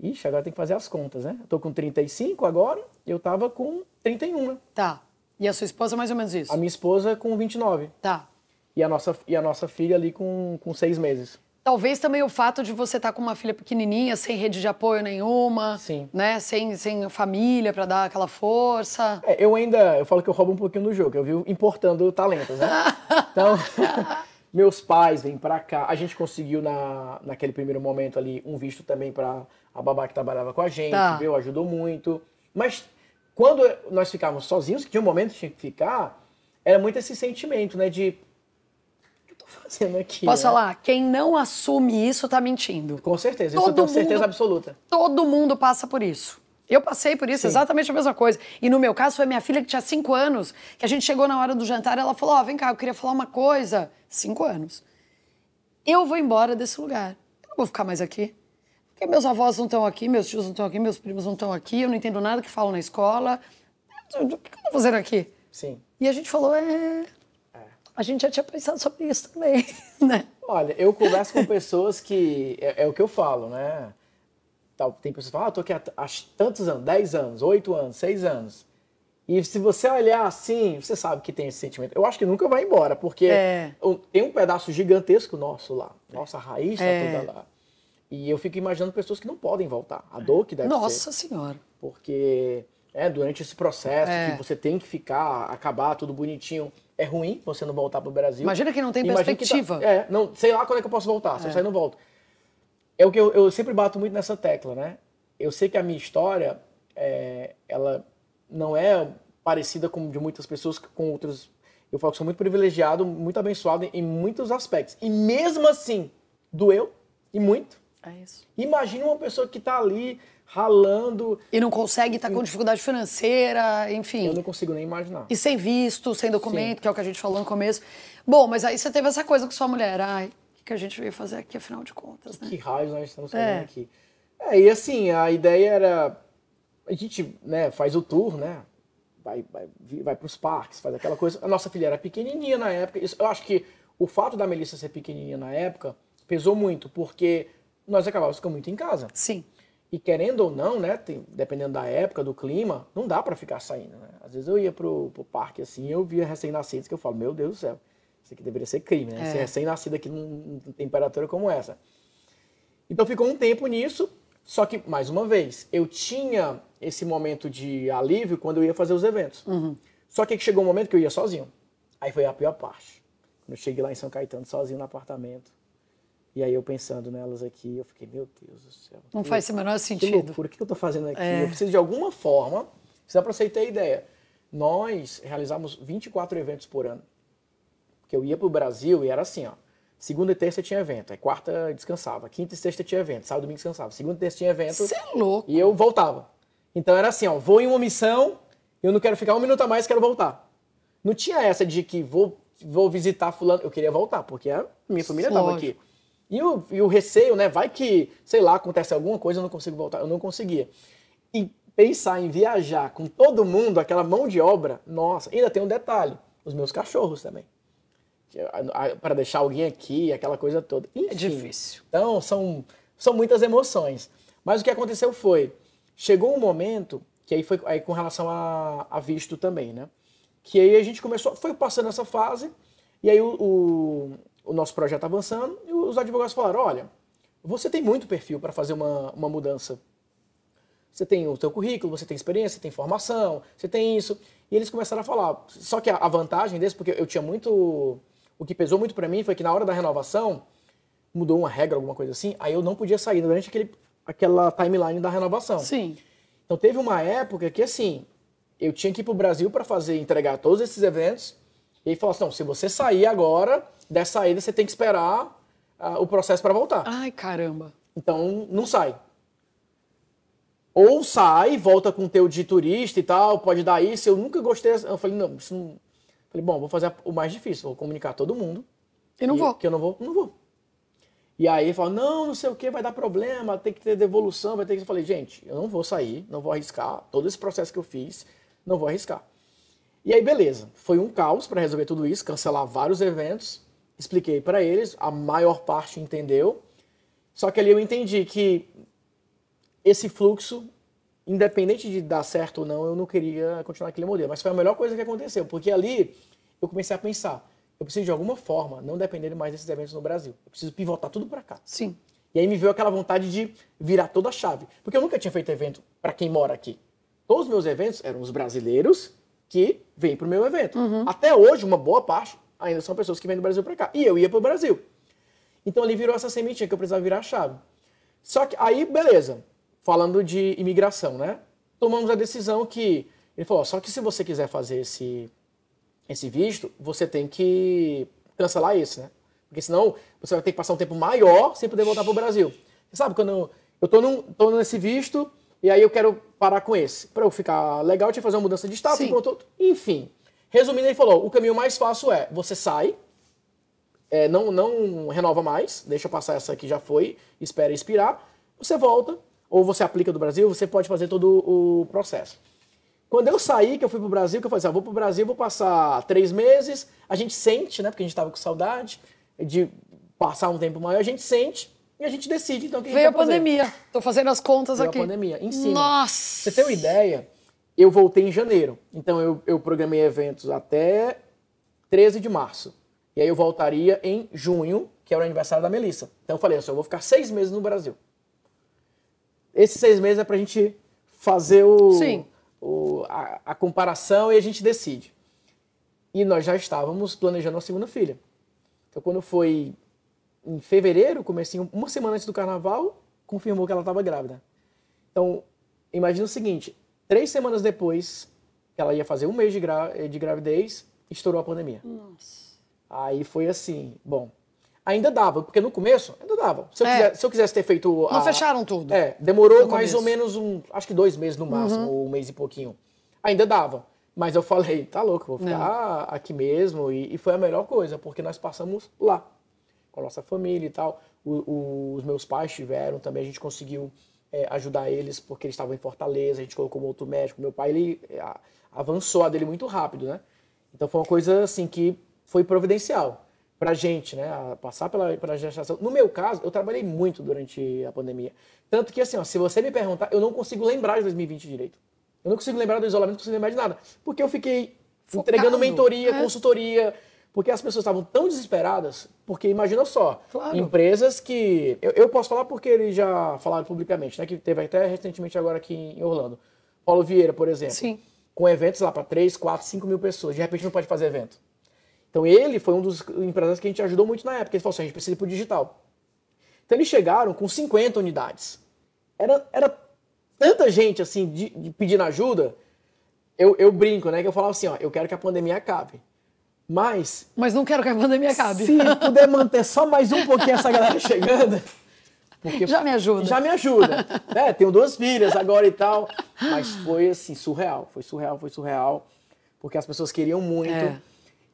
Ixi, agora tem que fazer as contas, né? tô com 35 agora, eu tava com 31. Né? Tá. E a sua esposa mais ou menos isso? A minha esposa com 29. Tá. E a nossa, e a nossa filha ali com, com seis meses. Talvez também o fato de você estar tá com uma filha pequenininha, sem rede de apoio nenhuma, Sim. né? Sem, sem família para dar aquela força. É, eu ainda, eu falo que eu roubo um pouquinho do jogo, eu vivo importando talentos, né? <laughs> Então, <laughs> meus pais vêm para cá, a gente conseguiu na, naquele primeiro momento ali um visto também para a babá que trabalhava com a gente, tá. viu? Ajudou muito. Mas quando nós ficávamos sozinhos, que tinha um momento que tinha que ficar, era muito esse sentimento, né? De. O que eu tô fazendo aqui? Posso né? falar? Quem não assume isso tá mentindo. Com certeza, todo isso eu tenho mundo, certeza absoluta. Todo mundo passa por isso. Eu passei por isso, Sim. exatamente a mesma coisa. E no meu caso, foi minha filha que tinha cinco anos, que a gente chegou na hora do jantar, ela falou: Ó, oh, vem cá, eu queria falar uma coisa. Cinco anos. Eu vou embora desse lugar. Eu não vou ficar mais aqui. Porque meus avós não estão aqui, meus tios não estão aqui, meus primos não estão aqui, eu não entendo nada que falam na escola. O que eu estou fazer aqui? Sim. E a gente falou, é. é. A gente já tinha pensado sobre isso também, <laughs> né? Olha, eu converso com pessoas que. É, é, o que eu falo, né? Tem pessoas que falam, ah, tô aqui há, tantos anos, 10 anos, 8 anos, 6 anos. E se você olhar assim, você sabe que tem esse sentimento. Eu acho que nunca vai embora, porque é. tem um pedaço gigantesco nosso lá. Nossa raiz está é. toda lá. E eu fico imaginando pessoas que não podem voltar. A dor que deve Nossa ser. Senhora! Porque é, durante esse processo é. que você tem que ficar, acabar tudo bonitinho, é ruim você não voltar para o Brasil. Imagina que não tem Imagina tá- perspectiva. Tá, é, não, sei lá quando é que eu posso voltar, é. se eu é. sair não volto. É o que eu, eu, sempre bato muito nessa tecla, né? Eu sei que a minha história, é, ela não é parecida com de muitas pessoas, com outras. Eu falo que sou muito privilegiado, muito abençoado em, em muitos aspectos. E mesmo assim, doeu, e muito. É isso. Imagina uma pessoa que está ali ralando. E não consegue, está com dificuldade financeira, enfim. Eu não consigo nem imaginar. E sem visto, sem documento, Sim. que é o que a gente falou no começo. Bom, mas aí você teve essa coisa com sua mulher. Ai, o que a gente veio fazer aqui, afinal de contas, né? Que raios nós estamos é. fazendo é. aqui. É, e assim, a ideia era. A gente né, faz o tour, né? Vai, vai, vai para os parques, faz aquela coisa. A nossa filha era pequenininha na época. Eu acho que o fato da Melissa ser pequenininha na época pesou muito, porque nós acabávamos ficando muito em casa. Sim. E querendo ou não, né, tem, dependendo da época, do clima, não dá para ficar saindo, né? Às vezes eu ia pro, pro parque assim, eu via recém-nascidos que eu falo, meu Deus do céu, isso aqui deveria ser crime, né? É. Ser recém-nascido aqui numa temperatura como essa. Então ficou um tempo nisso, só que, mais uma vez, eu tinha esse momento de alívio quando eu ia fazer os eventos. Uhum. Só que chegou um momento que eu ia sozinho. Aí foi a pior parte. Quando eu cheguei lá em São Caetano, sozinho no apartamento, e aí eu pensando nelas aqui, eu fiquei, meu Deus do céu. Não que, faz o menor sentido. por que eu estou fazendo aqui? É. Eu preciso de alguma forma, se dá para você ter a ideia. Nós realizamos 24 eventos por ano. Porque eu ia para o Brasil e era assim, ó. Segunda e terça tinha evento, aí quarta descansava, quinta e sexta tinha evento, sábado e domingo descansava, segunda e terça tinha evento. Você é louco! E eu voltava. Então era assim, ó, vou em uma missão, eu não quero ficar um minuto a mais, quero voltar. Não tinha essa de que vou, vou visitar fulano, eu queria voltar, porque a minha família estava aqui. E o, e o receio, né? Vai que, sei lá, acontece alguma coisa, eu não consigo voltar, eu não conseguia. E pensar em viajar com todo mundo, aquela mão de obra, nossa, ainda tem um detalhe, os meus cachorros também. Para deixar alguém aqui, aquela coisa toda. É Enfim, é difícil. Então, são, são muitas emoções. Mas o que aconteceu foi, chegou um momento, que aí foi aí com relação a, a visto também, né? Que aí a gente começou, foi passando essa fase, e aí o, o, o nosso projeto avançando, e os advogados falaram: olha, você tem muito perfil para fazer uma, uma mudança. Você tem o seu currículo, você tem experiência, você tem formação, você tem isso. E eles começaram a falar. Só que a, a vantagem desse, porque eu tinha muito. O que pesou muito para mim foi que na hora da renovação, mudou uma regra, alguma coisa assim, aí eu não podia sair durante aquele, aquela timeline da renovação. Sim. Então teve uma época que assim, eu tinha que ir pro Brasil para fazer, entregar todos esses eventos, e aí falou assim, não, se você sair agora, dessa saída você tem que esperar o processo para voltar. Ai, caramba. Então, não sai. Ou sai, volta com o teu de turista e tal, pode dar isso. Eu nunca gostei. Eu falei, não, isso não. falei, bom, vou fazer o mais difícil, vou comunicar a todo mundo. E não e vou. que eu não vou, não vou. E aí fala, não, não sei o que, vai dar problema, tem que ter devolução, vai ter que. Eu falei, gente, eu não vou sair, não vou arriscar. Todo esse processo que eu fiz, não vou arriscar. E aí, beleza. Foi um caos para resolver tudo isso, cancelar vários eventos expliquei para eles, a maior parte entendeu. Só que ali eu entendi que esse fluxo, independente de dar certo ou não, eu não queria continuar aquele modelo. Mas foi a melhor coisa que aconteceu, porque ali eu comecei a pensar, eu preciso de alguma forma não depender mais desses eventos no Brasil. Eu preciso pivotar tudo para cá. Sim. E aí me veio aquela vontade de virar toda a chave, porque eu nunca tinha feito evento para quem mora aqui. Todos os meus eventos eram os brasileiros que vêm para o meu evento. Uhum. Até hoje, uma boa parte ainda são pessoas que vêm do Brasil para cá. E eu ia para o Brasil. Então ali virou essa sementinha que eu precisava virar a chave. Só que aí, beleza, falando de imigração, né? Tomamos a decisão que ele falou: só que se você quiser fazer esse, esse visto, você tem que cancelar isso, né? Porque senão você vai ter que passar um tempo maior sem poder voltar para o Brasil. Você sabe, quando eu, estou tô, num, tô nesse visto e aí eu quero parar com esse. Para eu ficar legal, eu tinha que fazer uma mudança de status, enfim. Resumindo, ele falou: o caminho mais fácil é você sai, é, não, não renova mais, deixa passar essa que já foi, espera expirar, você volta, ou você aplica do Brasil, você pode fazer todo o processo. Quando eu saí, que eu fui pro Brasil, que eu falei assim, ah, vou pro Brasil, vou passar três meses, a gente sente, né, porque a gente tava com saudade de passar um tempo maior, a gente sente e a gente decide, então, o que Veio a, gente a pandemia, Estou tô fazendo as contas Veio aqui. Veio a pandemia, em cima. Nossa! Você tem uma ideia, eu voltei em janeiro. Então eu, eu programei eventos até 13 de março. E aí eu voltaria em junho, que era o aniversário da Melissa. Então eu falei assim, eu vou ficar seis meses no Brasil. Esses seis meses é pra gente fazer o, o a, a, comparação e a gente decide. E nós já estávamos planejando a segunda filha. Então quando foi em fevereiro, comecei uma semana antes do carnaval, confirmou que ela estava grávida. Então, imagina o seguinte, Três semanas depois, ela ia fazer um mês de, gra de gravidez, estourou a pandemia. Nossa. Aí foi assim, bom, ainda dava, porque no começo ainda dava. Se eu, é. quiser, se eu quisesse ter feito. A, Não fecharam tudo. É, demorou mais ou menos um, acho que dois meses no uhum. máximo, uhum. um mês e pouquinho. Ainda dava. Mas eu falei, tá louco, vou ficar Não. É. aqui mesmo. E, e, foi a melhor coisa, porque nós passamos lá, com a nossa família e tal. O, o, os meus pais tiveram também, a gente conseguiu é, ajudar eles porque eles estavam em Fortaleza, a gente colocou um outro médico. Meu pai, ele é, a, avançou a dele muito rápido, né? Então foi uma coisa assim que foi providencial para gente, né? A passar pela, pela gestação. No meu caso, eu trabalhei muito durante a pandemia. Tanto que, assim, ó, se você me perguntar, eu não consigo lembrar de 2020 direito. Eu não consigo lembrar do isolamento, não consigo lembrar de nada. Porque eu fiquei Focado. entregando mentoria, é. consultoria, porque as pessoas estavam tão desesperadas, porque imagina só, claro. empresas que. Eu, eu, posso falar porque eles já falaram publicamente, né? Que teve até recentemente agora aqui em Orlando. Paulo Vieira, por exemplo. Sim. Com eventos lá para 3, 4, 5 mil pessoas. De repente não pode fazer evento. Então ele foi um dos empresários que a gente ajudou muito na época. Ele falou assim: a gente precisa ir pro digital. Então eles chegaram com 50 unidades. Era, era tanta gente assim de, de pedindo ajuda. Eu, eu brinco, né? Que eu falava assim: ó, eu quero que a pandemia acabe mas. Mas não quero que a pandemia acabe. Se puder manter só mais um pouquinho essa galera chegando. Porque já me ajuda. Já me ajuda. né? Tenho duas filhas agora e tal. Mas foi assim, surreal. Foi surreal, foi surreal. Porque as pessoas queriam muito. É.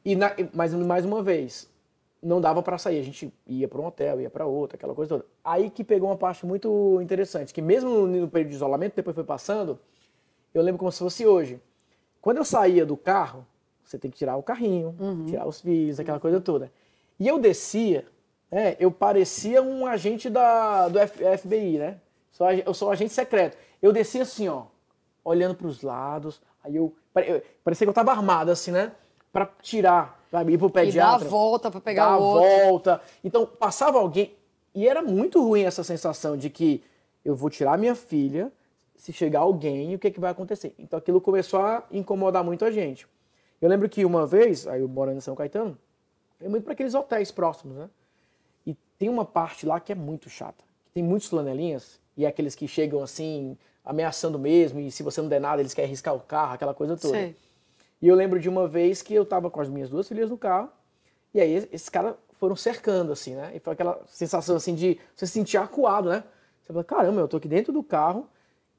E na, mas mais uma vez, não dava para sair. A gente ia para um hotel, ia para outro, aquela coisa toda. Aí que pegou uma parte muito interessante, que mesmo no período de isolamento, depois foi passando, eu lembro como se fosse hoje. Quando eu saía do carro, você tem que tirar o carrinho, uhum. tirar os filhos, aquela uhum. coisa toda. E eu descia, né? Eu parecia um agente da, do FBI, né? Eu sou um agente secreto. Eu descia assim, ó, olhando para os lados. Aí eu, eu, Parecia que eu tava armado, assim, né? Para tirar, para Ir pro pediatra. E dar a volta para pegar dar o outro. a volta. Então, passava alguém. E era muito ruim essa sensação de que eu vou tirar minha filha, se chegar alguém, o que, é que vai acontecer? Então aquilo começou a incomodar muito a gente. Eu lembro que uma vez, aí eu morando em São Caetano, eu é muito para aqueles hotéis próximos, né? E tem uma parte lá que é muito chata. Tem muitos flanelinhas e é aqueles que chegam assim, ameaçando mesmo, e se você não der nada, eles querem riscar o carro, aquela coisa toda. Sim. E eu lembro de uma vez que eu tava com as minhas duas filhas no carro, e aí esses caras foram cercando, assim, né? E foi aquela sensação assim de você se sentir acuado, né? Você fala, caramba, eu tô aqui dentro do carro,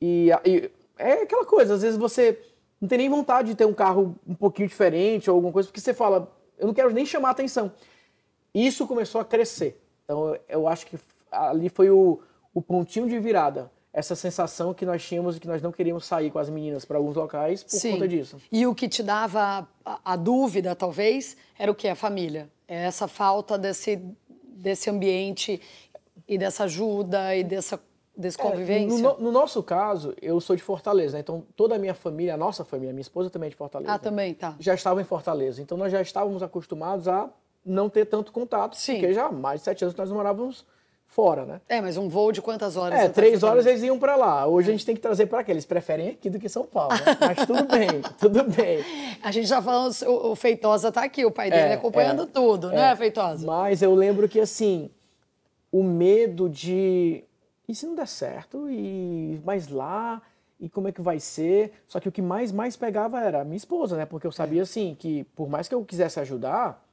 e, e é aquela coisa, às vezes você não tem nem vontade de ter um carro um pouquinho diferente ou alguma coisa, porque você fala, eu não quero nem chamar atenção. Isso começou a crescer. Então eu acho que ali foi o, o pontinho de virada. Essa sensação que nós tínhamos e que nós não queríamos sair com as meninas para alguns locais por Sim. conta disso. E o que te dava a, a dúvida, talvez, era o que? A família. É essa falta desse, desse ambiente e dessa ajuda e dessa desconvivência? É, no, no, nosso caso, eu sou de Fortaleza, né? então toda a minha família, a nossa família, minha esposa também é de Fortaleza. Ah, também, tá. Já estava em Fortaleza, então nós já estávamos acostumados a não ter tanto contato, Sim. porque já há mais de sete anos nós morávamos fora, né? É, mas um voo de quantas horas? É, tá três tá horas eles iam para lá. Hoje é. a gente tem que trazer para cá. Eles preferem aqui do que São Paulo. Né? Mas tudo bem, <laughs> tudo bem. A gente já falou, o Feitosa tá aqui, o pai dele é, acompanhando é, tudo, né, é. Feitosa? Mas eu lembro que, assim, o medo de e se não der certo? E mais lá e como é que vai ser? Só que o que mais mais pegava era a minha esposa, né? Porque eu sabia é. assim que por mais que eu quisesse ajudar,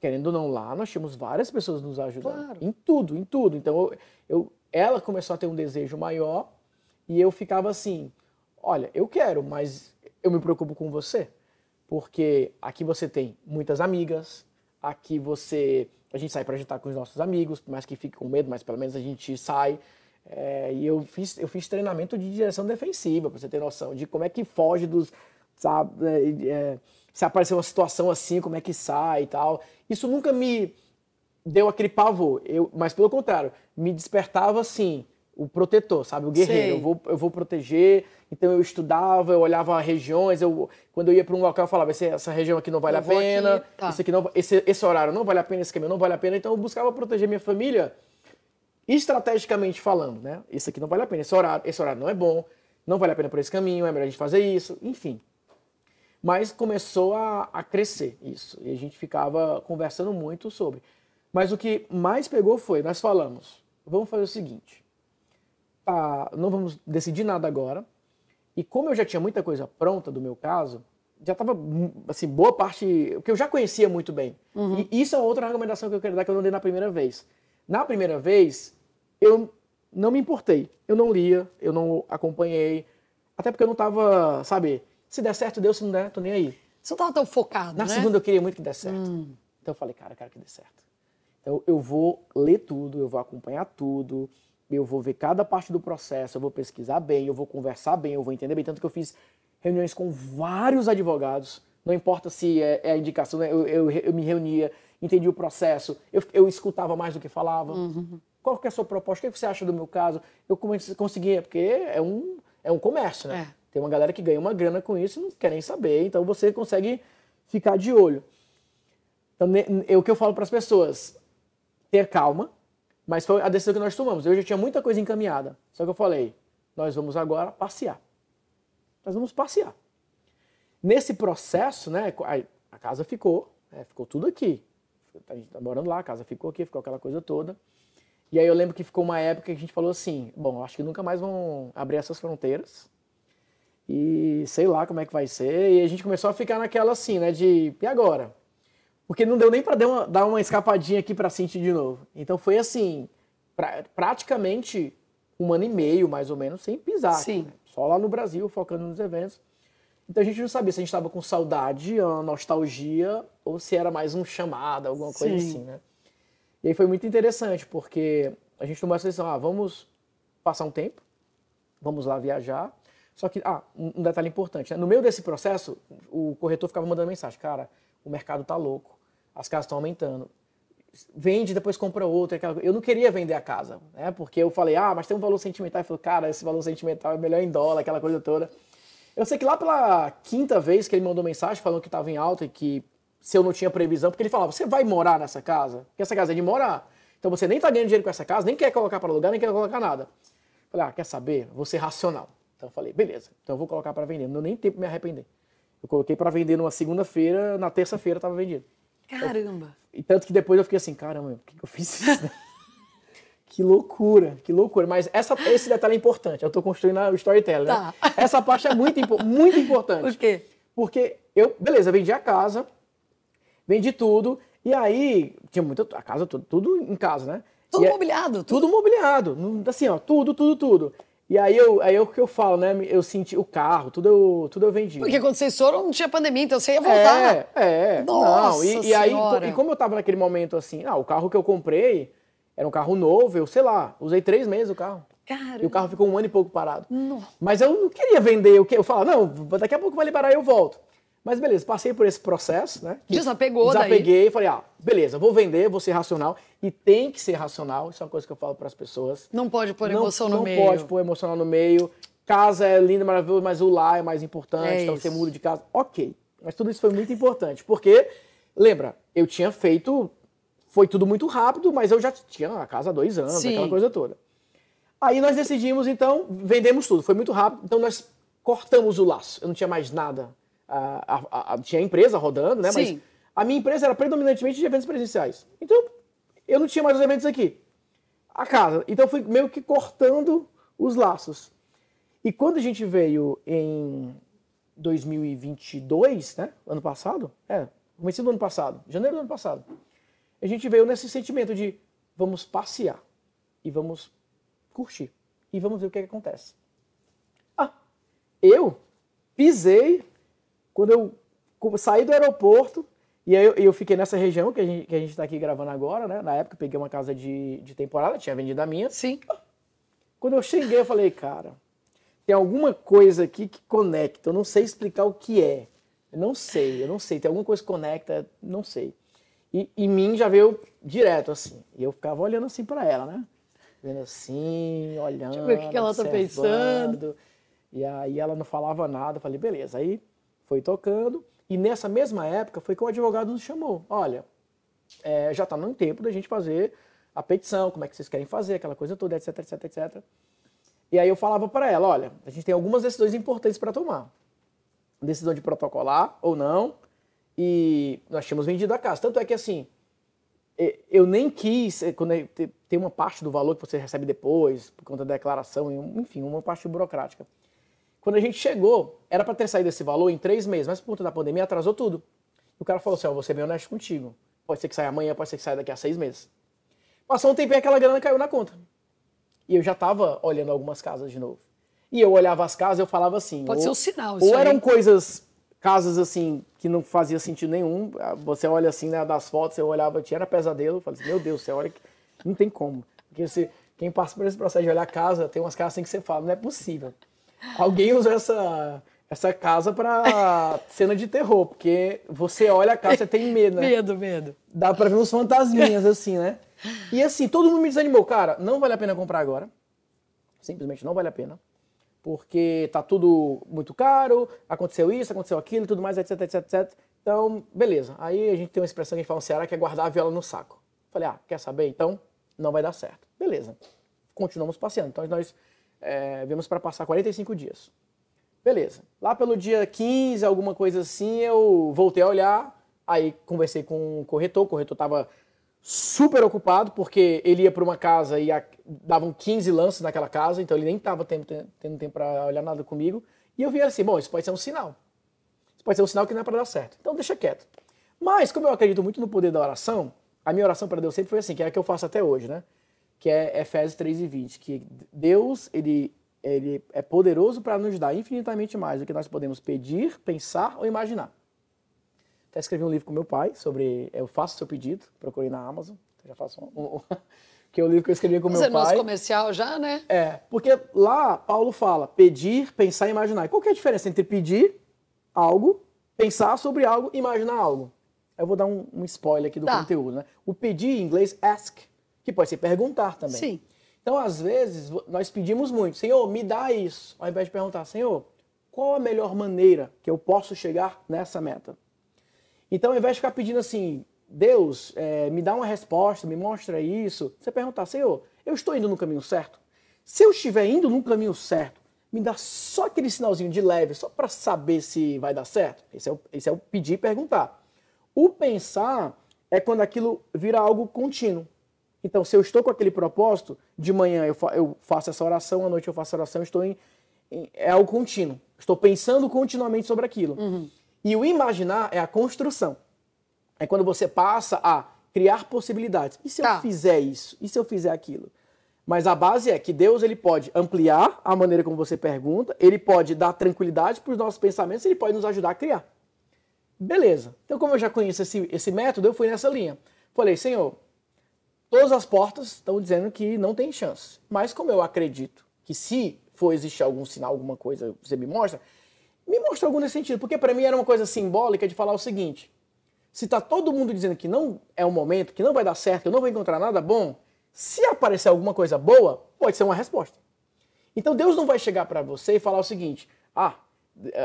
querendo ou não lá, nós tínhamos várias pessoas nos ajudando claro. em tudo, em tudo. Então eu, eu ela começou a ter um desejo maior e eu ficava assim, olha, eu quero, mas eu me preocupo com você, porque aqui você tem muitas amigas, aqui você a gente sai para jantar com os nossos amigos, por mais que fique com medo, mas pelo menos a gente sai. É, e eu fiz, eu fiz treinamento de direção defensiva, para você ter noção de como é que foge dos. Sabe, né, é, se aparecer uma situação assim, como é que sai e tal. Isso nunca me deu aquele pavor, eu, mas pelo contrário, me despertava assim o protetor, sabe? O guerreiro. Eu vou, eu vou proteger. Então eu estudava, eu olhava regiões. Eu, quando eu ia para um local, eu falava: essa região aqui não vale eu a pena, aqui, tá. esse, aqui não, esse, esse horário não vale a pena, esse caminho não vale a pena. Então eu buscava proteger minha família estrategicamente falando, né? Isso aqui não vale a pena, esse horário, esse horário não é bom, não vale a pena por esse caminho, é melhor a gente fazer isso, enfim. Mas começou a, a crescer isso. E a gente ficava conversando muito sobre. Mas o que mais pegou foi: nós falamos, vamos fazer o seguinte tá, não vamos decidir nada agora. E como eu já tinha muita coisa pronta do meu caso, já estava, assim, boa parte, o que eu já conhecia muito bem. Uhum. E isso é outra recomendação que eu quero dar, que eu não dei na primeira vez. Na primeira vez, eu não me importei. Eu não lia, eu não acompanhei. Até porque eu não estava, sabe, se der certo, deu, se não der, tô nem aí. Você não estava tão focado, Na né? segunda eu queria muito que desse certo. Hum. Então eu falei, cara, eu quero que dê certo. Então eu vou ler tudo, eu vou acompanhar tudo, eu vou ver cada parte do processo, eu vou pesquisar bem, eu vou conversar bem, eu vou entender bem. Tanto que eu fiz reuniões com vários advogados, não importa se é, é a indicação, né? eu, eu, eu, me reunia, entendi o processo, eu, eu escutava mais do que falava. Uhum. Qual que é a sua proposta? O que você acha do meu caso? Eu conseguia, porque é um, é um comércio, né? É. Tem uma galera que ganha uma grana com isso e não quer nem saber, então você consegue ficar de olho. Então, é o que eu falo para as pessoas: ter calma, mas foi a decisão que nós tomamos. Eu já tinha muita coisa encaminhada. Só que eu falei, nós vamos agora passear. Nós vamos passear. Nesse processo, né, a casa ficou, né, ficou tudo aqui. A gente tá morando lá, a casa ficou aqui, ficou aquela coisa toda. E aí eu lembro que ficou uma época que a gente falou assim, bom, acho que nunca mais vão abrir essas fronteiras. E sei lá como é que vai ser. E a gente começou a ficar naquela assim, né, de e agora? Porque não deu nem para dar, dar uma, escapadinha aqui para Cinti de novo. Então foi assim, pra, praticamente um ano e meio, mais ou menos, sem pisar. Sim. Né? Só lá no Brasil, focando nos eventos. Então a gente não sabia se a gente estava com saudade, nostalgia, ou se era mais um chamado, alguma coisa Sim. assim, né? E aí foi muito interessante, porque a gente tomou essa decisão, ah, vamos passar um tempo, vamos lá viajar. Só que, ah, um detalhe importante, né? no meio desse processo, o corretor ficava mandando mensagem, cara, o mercado está louco, as casas estão aumentando. Vende, depois compra outra. Eu não queria vender a casa, né? Porque eu falei, ah, mas tem um valor sentimental. Eu falei, cara, esse valor sentimental é melhor em dólar, aquela coisa toda. Eu sei que lá pela quinta vez que ele mandou mensagem falando que estava em alta e que se eu não tinha previsão, porque ele falava, você vai morar nessa casa? Porque essa casa é de morar. Então você nem está ganhando dinheiro com essa casa, nem quer colocar para alugar, nem quer colocar nada. Eu falei, ah, quer saber? Vou ser racional. Então eu falei, beleza, então eu vou colocar para vender. Não deu nem tempo me arrepender. Eu coloquei para vender numa segunda-feira, na terça-feira tava vendido. Caramba! Eu, e tanto que depois eu fiquei assim, caramba, por que, que eu fiz isso? Né? <laughs> que loucura, que loucura. Mas essa, esse detalhe é importante. Eu estou construindo o storytelling, né? tá. né? <laughs> Essa parte é muito, muito importante. Por quê? Porque eu, beleza, vendi a casa, vendi tudo, e aí tinha muita a casa, tudo, tudo em casa, né? Tudo e, é mobiliado. Tudo, tudo mobiliado. Assim, ó, tudo, tudo, tudo. E aí eu, aí é o que eu falo, né? Eu senti o carro, tudo eu, tudo eu vendi. Porque quando vocês foram, não tinha pandemia, então você ia voltar. É, é. Nossa não, e, e aí, e como eu tava naquele momento assim, ah, o carro que eu comprei era um carro novo, eu sei lá, usei três meses o carro. E o carro ficou um ano e pouco parado. Não. Mas eu não queria vender, eu, eu falava, não, daqui a pouco vai liberar e eu volto. Mas beleza, passei por esse processo, né? Desapegou Desapeguei daí. falei, ah, beleza, vou vender, vou ser racional. E tem que ser racional, isso é uma coisa que eu falo para as pessoas. Não pode pôr não, emoção no meio. Não pode pôr emocional no meio. Casa é linda, maravilhosa, mas o lá é mais importante, é então isso. você muda de casa. Ok, mas tudo isso foi muito importante, porque, lembra, eu tinha feito, foi tudo muito rápido, mas eu já tinha a casa há dois anos, Sim. aquela coisa toda. Aí nós decidimos, então, vendemos tudo, foi muito rápido, então nós cortamos o laço, eu não tinha mais nada a, a, a, tinha a empresa rodando, né? Sim. Mas a minha empresa era predominantemente de eventos presenciais. Então, eu não tinha mais os eventos aqui. A casa. Então, fui meio que cortando os laços. E quando a gente veio em 2022, né? Ano passado? É, comecei do ano passado, janeiro do ano passado. A gente veio nesse sentimento de vamos passear e vamos curtir e vamos ver o que, é que acontece. Ah, eu pisei quando eu saí do aeroporto, e aí eu, eu fiquei nessa região que a gente, que a gente tá aqui gravando agora, né? Na época eu peguei uma casa de, de temporada, tinha vendido a minha. Sim. Ah, quando eu cheguei, eu falei, cara, tem alguma coisa aqui que conecta. Eu não sei explicar o que é. Eu não sei, eu não sei. Tem alguma coisa que conecta, não sei. E em mim já veio direto assim. E eu ficava olhando assim para ela, né? Vendo assim, olhando. Deixa eu ver o que ela tá pensando. E aí ela não falava nada. Eu falei, beleza. Aí foi tocando, e nessa mesma época foi que o advogado nos chamou. Olha, é, já está no tempo da gente fazer a petição, como é que vocês querem fazer, aquela coisa toda, etc, etc, etc. E aí eu falava para ela, olha, a gente tem algumas decisões importantes para tomar. Decisão de protocolar ou não, e nós tínhamos vendido a casa. Tanto é que assim, eu nem quis, eh, quando tem uma parte do valor que você recebe depois, por conta da declaração, enfim, uma parte burocrática. Quando a gente chegou, era para ter saído esse valor em três meses, mas por conta da pandemia atrasou tudo. O cara falou assim: ó, vou ser bem honesto contigo. Pode ser que saia amanhã, pode ser que saia daqui a seis meses. Passou um tempinho, e aquela grana caiu na conta. E eu já tava olhando algumas casas de novo. E eu olhava as casas e eu falava assim. Pode ou, ser um sinal, isso Ou eram aí. coisas, casas assim, que não fazia sentido nenhum. Ah, você olha assim, né, das fotos, eu olhava, tinha era pesadelo. Eu falei assim: meu Deus, você olha que. Não tem como. Porque você, quem passa por esse processo de olhar casa, tem umas casas assim que você fala: não é possível. Alguém usou essa, essa casa para cena de terror, porque você olha a casa e tem medo, né? Medo, medo. Dá para ver uns fantasminhas assim, né? E assim, todo mundo me desanimou, cara, não vale a pena comprar agora. Simplesmente não vale a pena. Porque tá tudo muito caro, aconteceu isso, aconteceu aquilo, tudo mais, etc, etc, etc. Então, beleza. Aí a gente tem uma expressão que a gente fala no Ceará que é guardar a viola no saco. Falei, ah, quer saber? Então, não vai dar certo. Beleza. Continuamos passeando. Então, nós é, para passar 45 dias. Beleza. Lá pelo dia 15, alguma coisa assim, eu voltei a olhar, aí conversei com o corretor, o corretor estava super ocupado, porque ele ia para uma casa e davam 15 lances naquela casa, então ele nem estava tendo, tendo tempo para olhar nada comigo. E eu vi assim, bom, isso pode ser um sinal. Isso pode ser um sinal que não é para dar certo. Então deixa quieto. Mas como eu acredito muito no poder da oração, a minha oração para Deus sempre foi assim, que é a que eu faço até hoje, né? que é Efésios 3 e 20, que Deus ele, ele é poderoso para nos dar infinitamente mais do que nós podemos pedir, pensar ou imaginar. Até escrevi um livro com meu pai sobre Eu Faço Seu Pedido, procurei na Amazon, já faço um, uhum. um, que é o livro que eu escrevi com meu é pai. Nosso comercial já, né? É, porque lá Paulo fala pedir, pensar e imaginar. E qual que é a diferença entre pedir algo, pensar sobre algo imaginar algo? Eu vou dar um, um spoiler aqui do tá. conteúdo, né? O pedir em inglês, ask, que pode ser perguntar também. Sim. Então, às vezes, nós pedimos muito, Senhor, me dá isso, ao invés de perguntar, Senhor, qual a melhor maneira que eu posso chegar nessa meta? Então, ao invés de ficar pedindo assim, Deus, é, me dá uma resposta, me mostra isso, você perguntar, Senhor, eu estou indo no caminho certo? Se eu estiver indo no caminho certo, me dá só aquele sinalzinho de leve, só para saber se vai dar certo? Esse é, o, esse é o pedir e perguntar. O pensar é quando aquilo vira algo contínuo. Então, se eu estou com aquele propósito, de manhã eu, fa eu faço essa oração, à noite eu faço a oração, estou em, em, é algo contínuo. Estou pensando continuamente sobre aquilo. Uhum. E o imaginar é a construção. É quando você passa a criar possibilidades. E se tá. eu fizer isso? E se eu fizer aquilo? Mas a base é que Deus ele pode ampliar a maneira como você pergunta, ele pode dar tranquilidade para os nossos pensamentos, ele pode nos ajudar a criar. Beleza. Então, como eu já conheço esse, esse método, eu fui nessa linha. Falei, Senhor, todas as portas estão dizendo que não tem chance. Mas como eu acredito que se for existir algum sinal, alguma coisa, você me mostra, me mostra algum nesse sentido, porque para mim era uma coisa simbólica de falar o seguinte: se tá todo mundo dizendo que não é o momento, que não vai dar certo, que eu não vou encontrar nada bom, se aparecer alguma coisa boa, pode ser uma resposta. Então Deus não vai chegar para você e falar o seguinte: ah,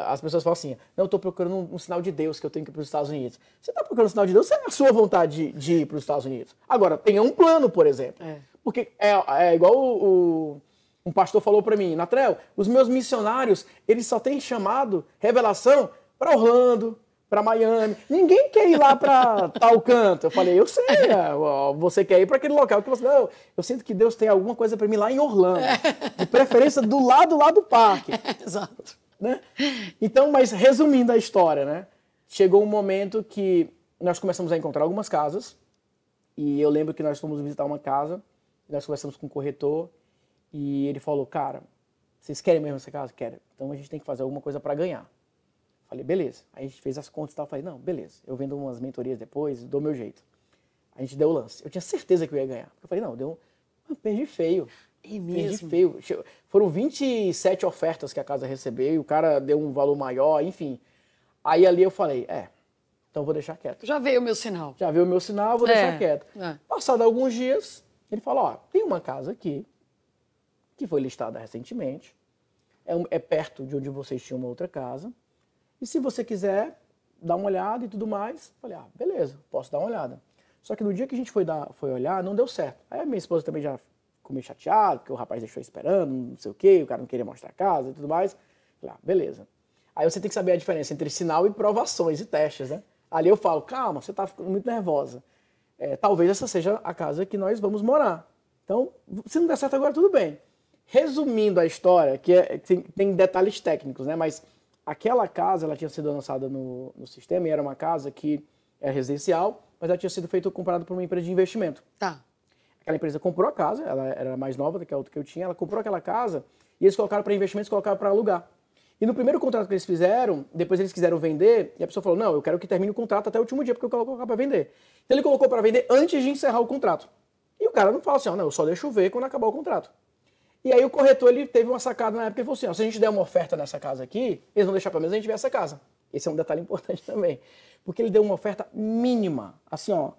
as pessoas falam assim, não, eu estou procurando um, um, sinal de Deus que eu tenho que ir para os Estados Unidos. Você está procurando um sinal de Deus, é a sua vontade de, de ir para os Estados Unidos. Agora, tenha um plano, por exemplo. É. Porque é, é igual o, o, um pastor falou para mim, Natrel, os meus missionários, eles só têm chamado, revelação, para Orlando, para Miami. Ninguém quer ir lá para <laughs> tal canto. Eu falei, eu sei, é, você quer ir para aquele local que você não. Eu sinto que Deus tem alguma coisa para mim lá em Orlando, <laughs> de preferência do lado lá do parque. <laughs> Exato né? Então, mas resumindo a história, né? Chegou um momento que nós começamos a encontrar algumas casas. E eu lembro que nós fomos visitar uma casa, nós conversamos com o corretor e ele falou: "Cara, vocês querem mesmo essa casa? Quero. Então a gente tem que fazer alguma coisa para ganhar." Falei: "Beleza". Aí a gente fez as contas e tal, falei: "Não, beleza. Eu vendo umas mentorias depois, dou meu jeito". A gente deu o lance. Eu tinha certeza que eu ia ganhar. Eu falei: "Não, deu um, um perdi feio". É mesmo? Perdi feio. Foram 27 ofertas que a casa recebeu e o cara deu um valor maior, enfim. Aí ali eu falei, é, então vou deixar quieto. Já veio o meu sinal. Já veio o meu sinal, vou é, deixar quieto. É. Passado alguns dias, ele falou, ó, tem uma casa aqui que foi listada recentemente, é, um, é perto de onde vocês tinham uma outra casa, e se você quiser dar uma olhada e tudo mais, falei, ah, beleza, posso dar uma olhada. Só que no dia que a gente foi, dar, foi olhar, não deu certo. Aí a minha esposa também já ficou meio chateado, porque o rapaz deixou esperando, não sei o quê, o cara não queria mostrar a casa e tudo mais. Lá, ah, beleza. Aí você tem que saber a diferença entre sinal e provações e testes, né? Ali eu falo, calma, você está ficando muito nervosa. É, talvez essa seja a casa que nós vamos morar. Então, se não der certo agora, tudo bem. Resumindo a história, que é, tem, tem, detalhes técnicos, né? Mas aquela casa, ela tinha sido lançada no, no sistema e era uma casa que é residencial, mas ela tinha sido feita comprada por uma empresa de investimento. Tá aquela empresa comprou a casa, ela era mais nova do que a outra que eu tinha, ela comprou aquela casa e eles colocaram para investimentos, colocaram para alugar. E no primeiro contrato que eles fizeram, depois eles quiseram vender, e a pessoa falou: Não, eu quero que termine o contrato até o último dia, porque eu quero colocar para vender. Então ele colocou para vender antes de encerrar o contrato. E o cara não fala assim: oh, Não, eu só deixo ver quando acabar o contrato. E aí o corretor ele teve uma sacada na época e falou assim: oh, Se a gente der uma oferta nessa casa aqui, eles vão deixar para mesa a gente ver essa casa. Esse é um detalhe importante <laughs> também. Porque ele deu uma oferta mínima. Assim, ó,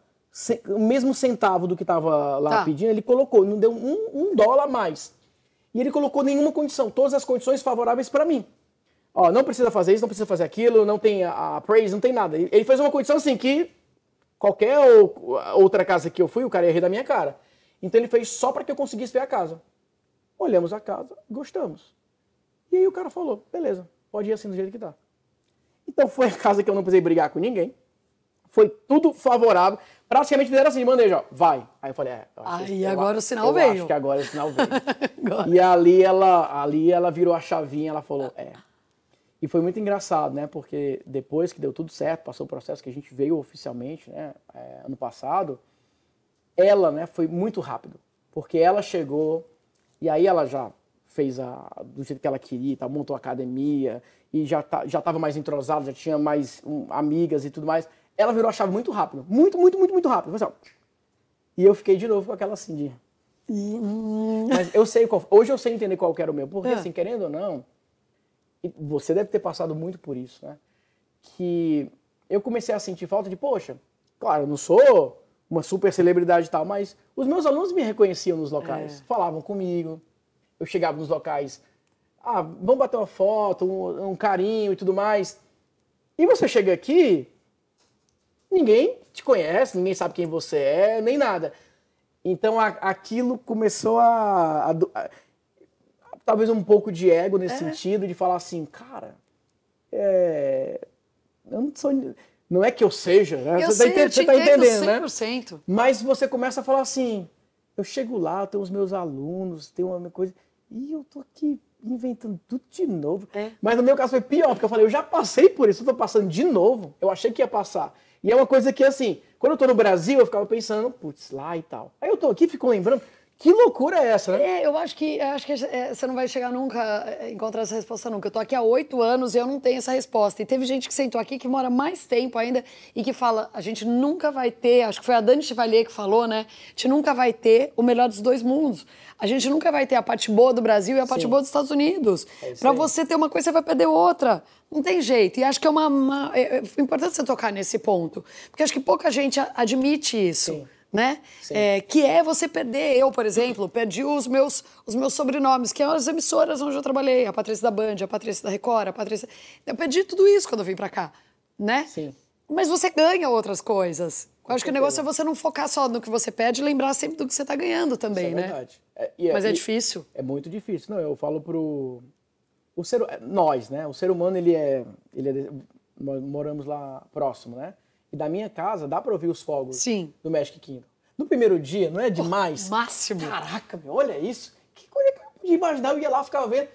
o mesmo centavo do que estava lá tá. pedindo, ele colocou, não deu um, um dólar a mais. E ele colocou nenhuma condição, todas as condições favoráveis para mim. Ó, não precisa fazer isso, não precisa fazer aquilo, não tem a, a praise, não tem nada. Ele fez uma condição assim que qualquer outra casa que eu fui, o cara ia rir da minha cara. Então ele fez só para que eu conseguisse ver a casa. Olhamos a casa, gostamos. E aí o cara falou, beleza, pode ir assim do jeito que tá. Então foi a casa que eu não precisei brigar com ninguém foi tudo favorável. Praticamente fizeram assim, mandei ó, vai. Aí eu falei, é. Eu Aí agora eu, o sinal veio. Acho que agora o sinal veio. <laughs> e ali ela, ali ela virou a chavinha, ela falou, é. E foi muito engraçado, né? Porque depois que deu tudo certo, passou o processo que a gente veio oficialmente, né? É, ano passado, ela, né? Foi muito rápido. Porque ela chegou e aí ela já fez a, do jeito que ela queria, tá, montou a academia e já, tá, já tava mais entrosada, já tinha mais um, amigas e tudo mais ela virou a chave muito rápido. Muito, muito, muito, muito rápido. Assim, e eu fiquei de novo com aquela assim hum. de... Mas eu sei qual... Hoje eu sei entender qual que era o meu. Porque, é. assim, querendo ou não, você deve ter passado muito por isso, né? Que eu comecei a sentir falta de, poxa, claro, eu não sou uma super celebridade e tal, mas os meus alunos me reconheciam nos locais, é. falavam comigo. Eu chegava nos locais, ah, vamos bater uma foto, um, um carinho e tudo mais. E você chega aqui, ninguém te conhece, ninguém sabe quem você é, nem nada. Então a, aquilo começou a, a, a, Talvez um pouco de ego nesse é. sentido, de falar assim, cara, é, eu não sou. Não é que eu seja, né? Eu você tá sei, tá, eu você tá entendendo, 100%. né? Mas você começa a falar assim: eu chego lá, eu tenho os meus alunos, tenho uma coisa, e eu tô aqui inventando tudo de novo. É. Mas no meu caso foi pior, porque eu falei: eu já passei por isso, eu tô passando de novo. Eu achei que ia passar. E é uma coisa que, assim, quando eu tô no Brasil, eu ficava pensando, putz, lá e tal. Aí eu tô aqui, fico lembrando, que loucura é essa, né? É, eu acho que, eu acho que é, você não vai chegar nunca, encontrar essa resposta nunca. Eu tô aqui há oito anos e eu não tenho essa resposta. E teve gente que sentou aqui que mora mais tempo ainda e que fala, a gente nunca vai ter, acho que foi a Dani Chevalier que falou, né? A gente nunca vai ter o melhor dos dois mundos. A gente nunca vai ter a parte boa do Brasil e a parte Sim. boa dos Estados Unidos. É Para você ter uma coisa, você vai perder outra. Não tem jeito. E acho que é uma, uma é, é, é importante você tocar nesse ponto. Porque acho que pouca gente admite isso. Sim né? É, que é você perder. Eu, por exemplo, perdi os meus, os meus sobrenomes, que são é as emissoras onde eu trabalhei, a Patrícia da Band, a Patrícia da Record, a Patrícia. Eu perdi tudo isso quando eu vim para cá, né? Sim. Mas você ganha outras coisas. Eu acho que o negócio é você não focar só no que você pede e lembrar sempre do que você está ganhando também, isso é né? Verdade. É, é, Mas é difícil. É muito difícil. Não, eu falo pro o ser nós, né? O ser humano ele é ele é, moramos lá próximo, né? e da minha casa, dá para ouvir os fogos Sim. do Magic Kingdom. No primeiro dia, não é demais? Oh, máximo! Caraca, meu, olha isso! Que coisa que eu podia imaginar, eu ia lá, ficava vendo.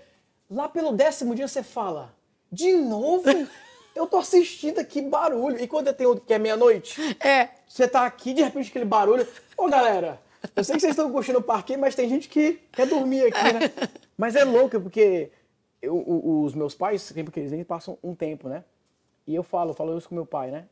Lá pelo décimo dia você fala, de novo? <laughs> eu tô assistindo aqui barulho. E quando é tem outro que é meia-noite? É. Você tá aqui, de repente, aquele barulho. Ô, galera, eu sei que vocês estão curtindo o parque, mas tem gente que quer dormir aqui, né? <laughs> Mas é louco, porque eu, os meus pais, sempre que eles, eles passam um tempo, né? E eu falo, falo isso com meu pai, né?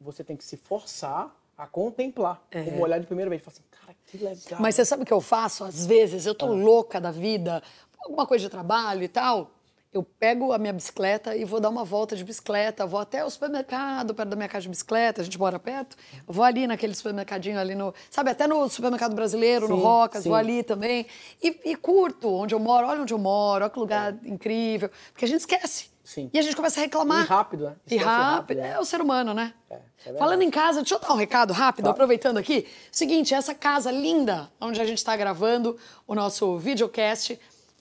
você tem que se forçar a contemplar, é. como olhar de primeira vez. fala assim, cara, que legal. Mas você sabe o que eu faço? Às vezes eu tô ah. louca da vida, alguma coisa de trabalho e tal. Eu pego a minha bicicleta e vou dar uma volta de bicicleta, vou até o supermercado perto da minha casa de bicicleta, a gente mora perto. Vou ali naquele supermercadinho ali no. Sabe, até no supermercado brasileiro, sim, no Rocas, sim. vou ali também. E, e, curto onde eu moro, olha onde eu moro, olha que lugar é. incrível. Porque a gente esquece Sim. E a gente começa a reclamar. E rápido, né? Esquece e rápido. rápido é. é o ser humano, né? É, é Falando em casa, deixa eu dar um recado rápido, aproveitando aqui. Seguinte, essa casa linda, onde a gente está gravando o nosso videocast,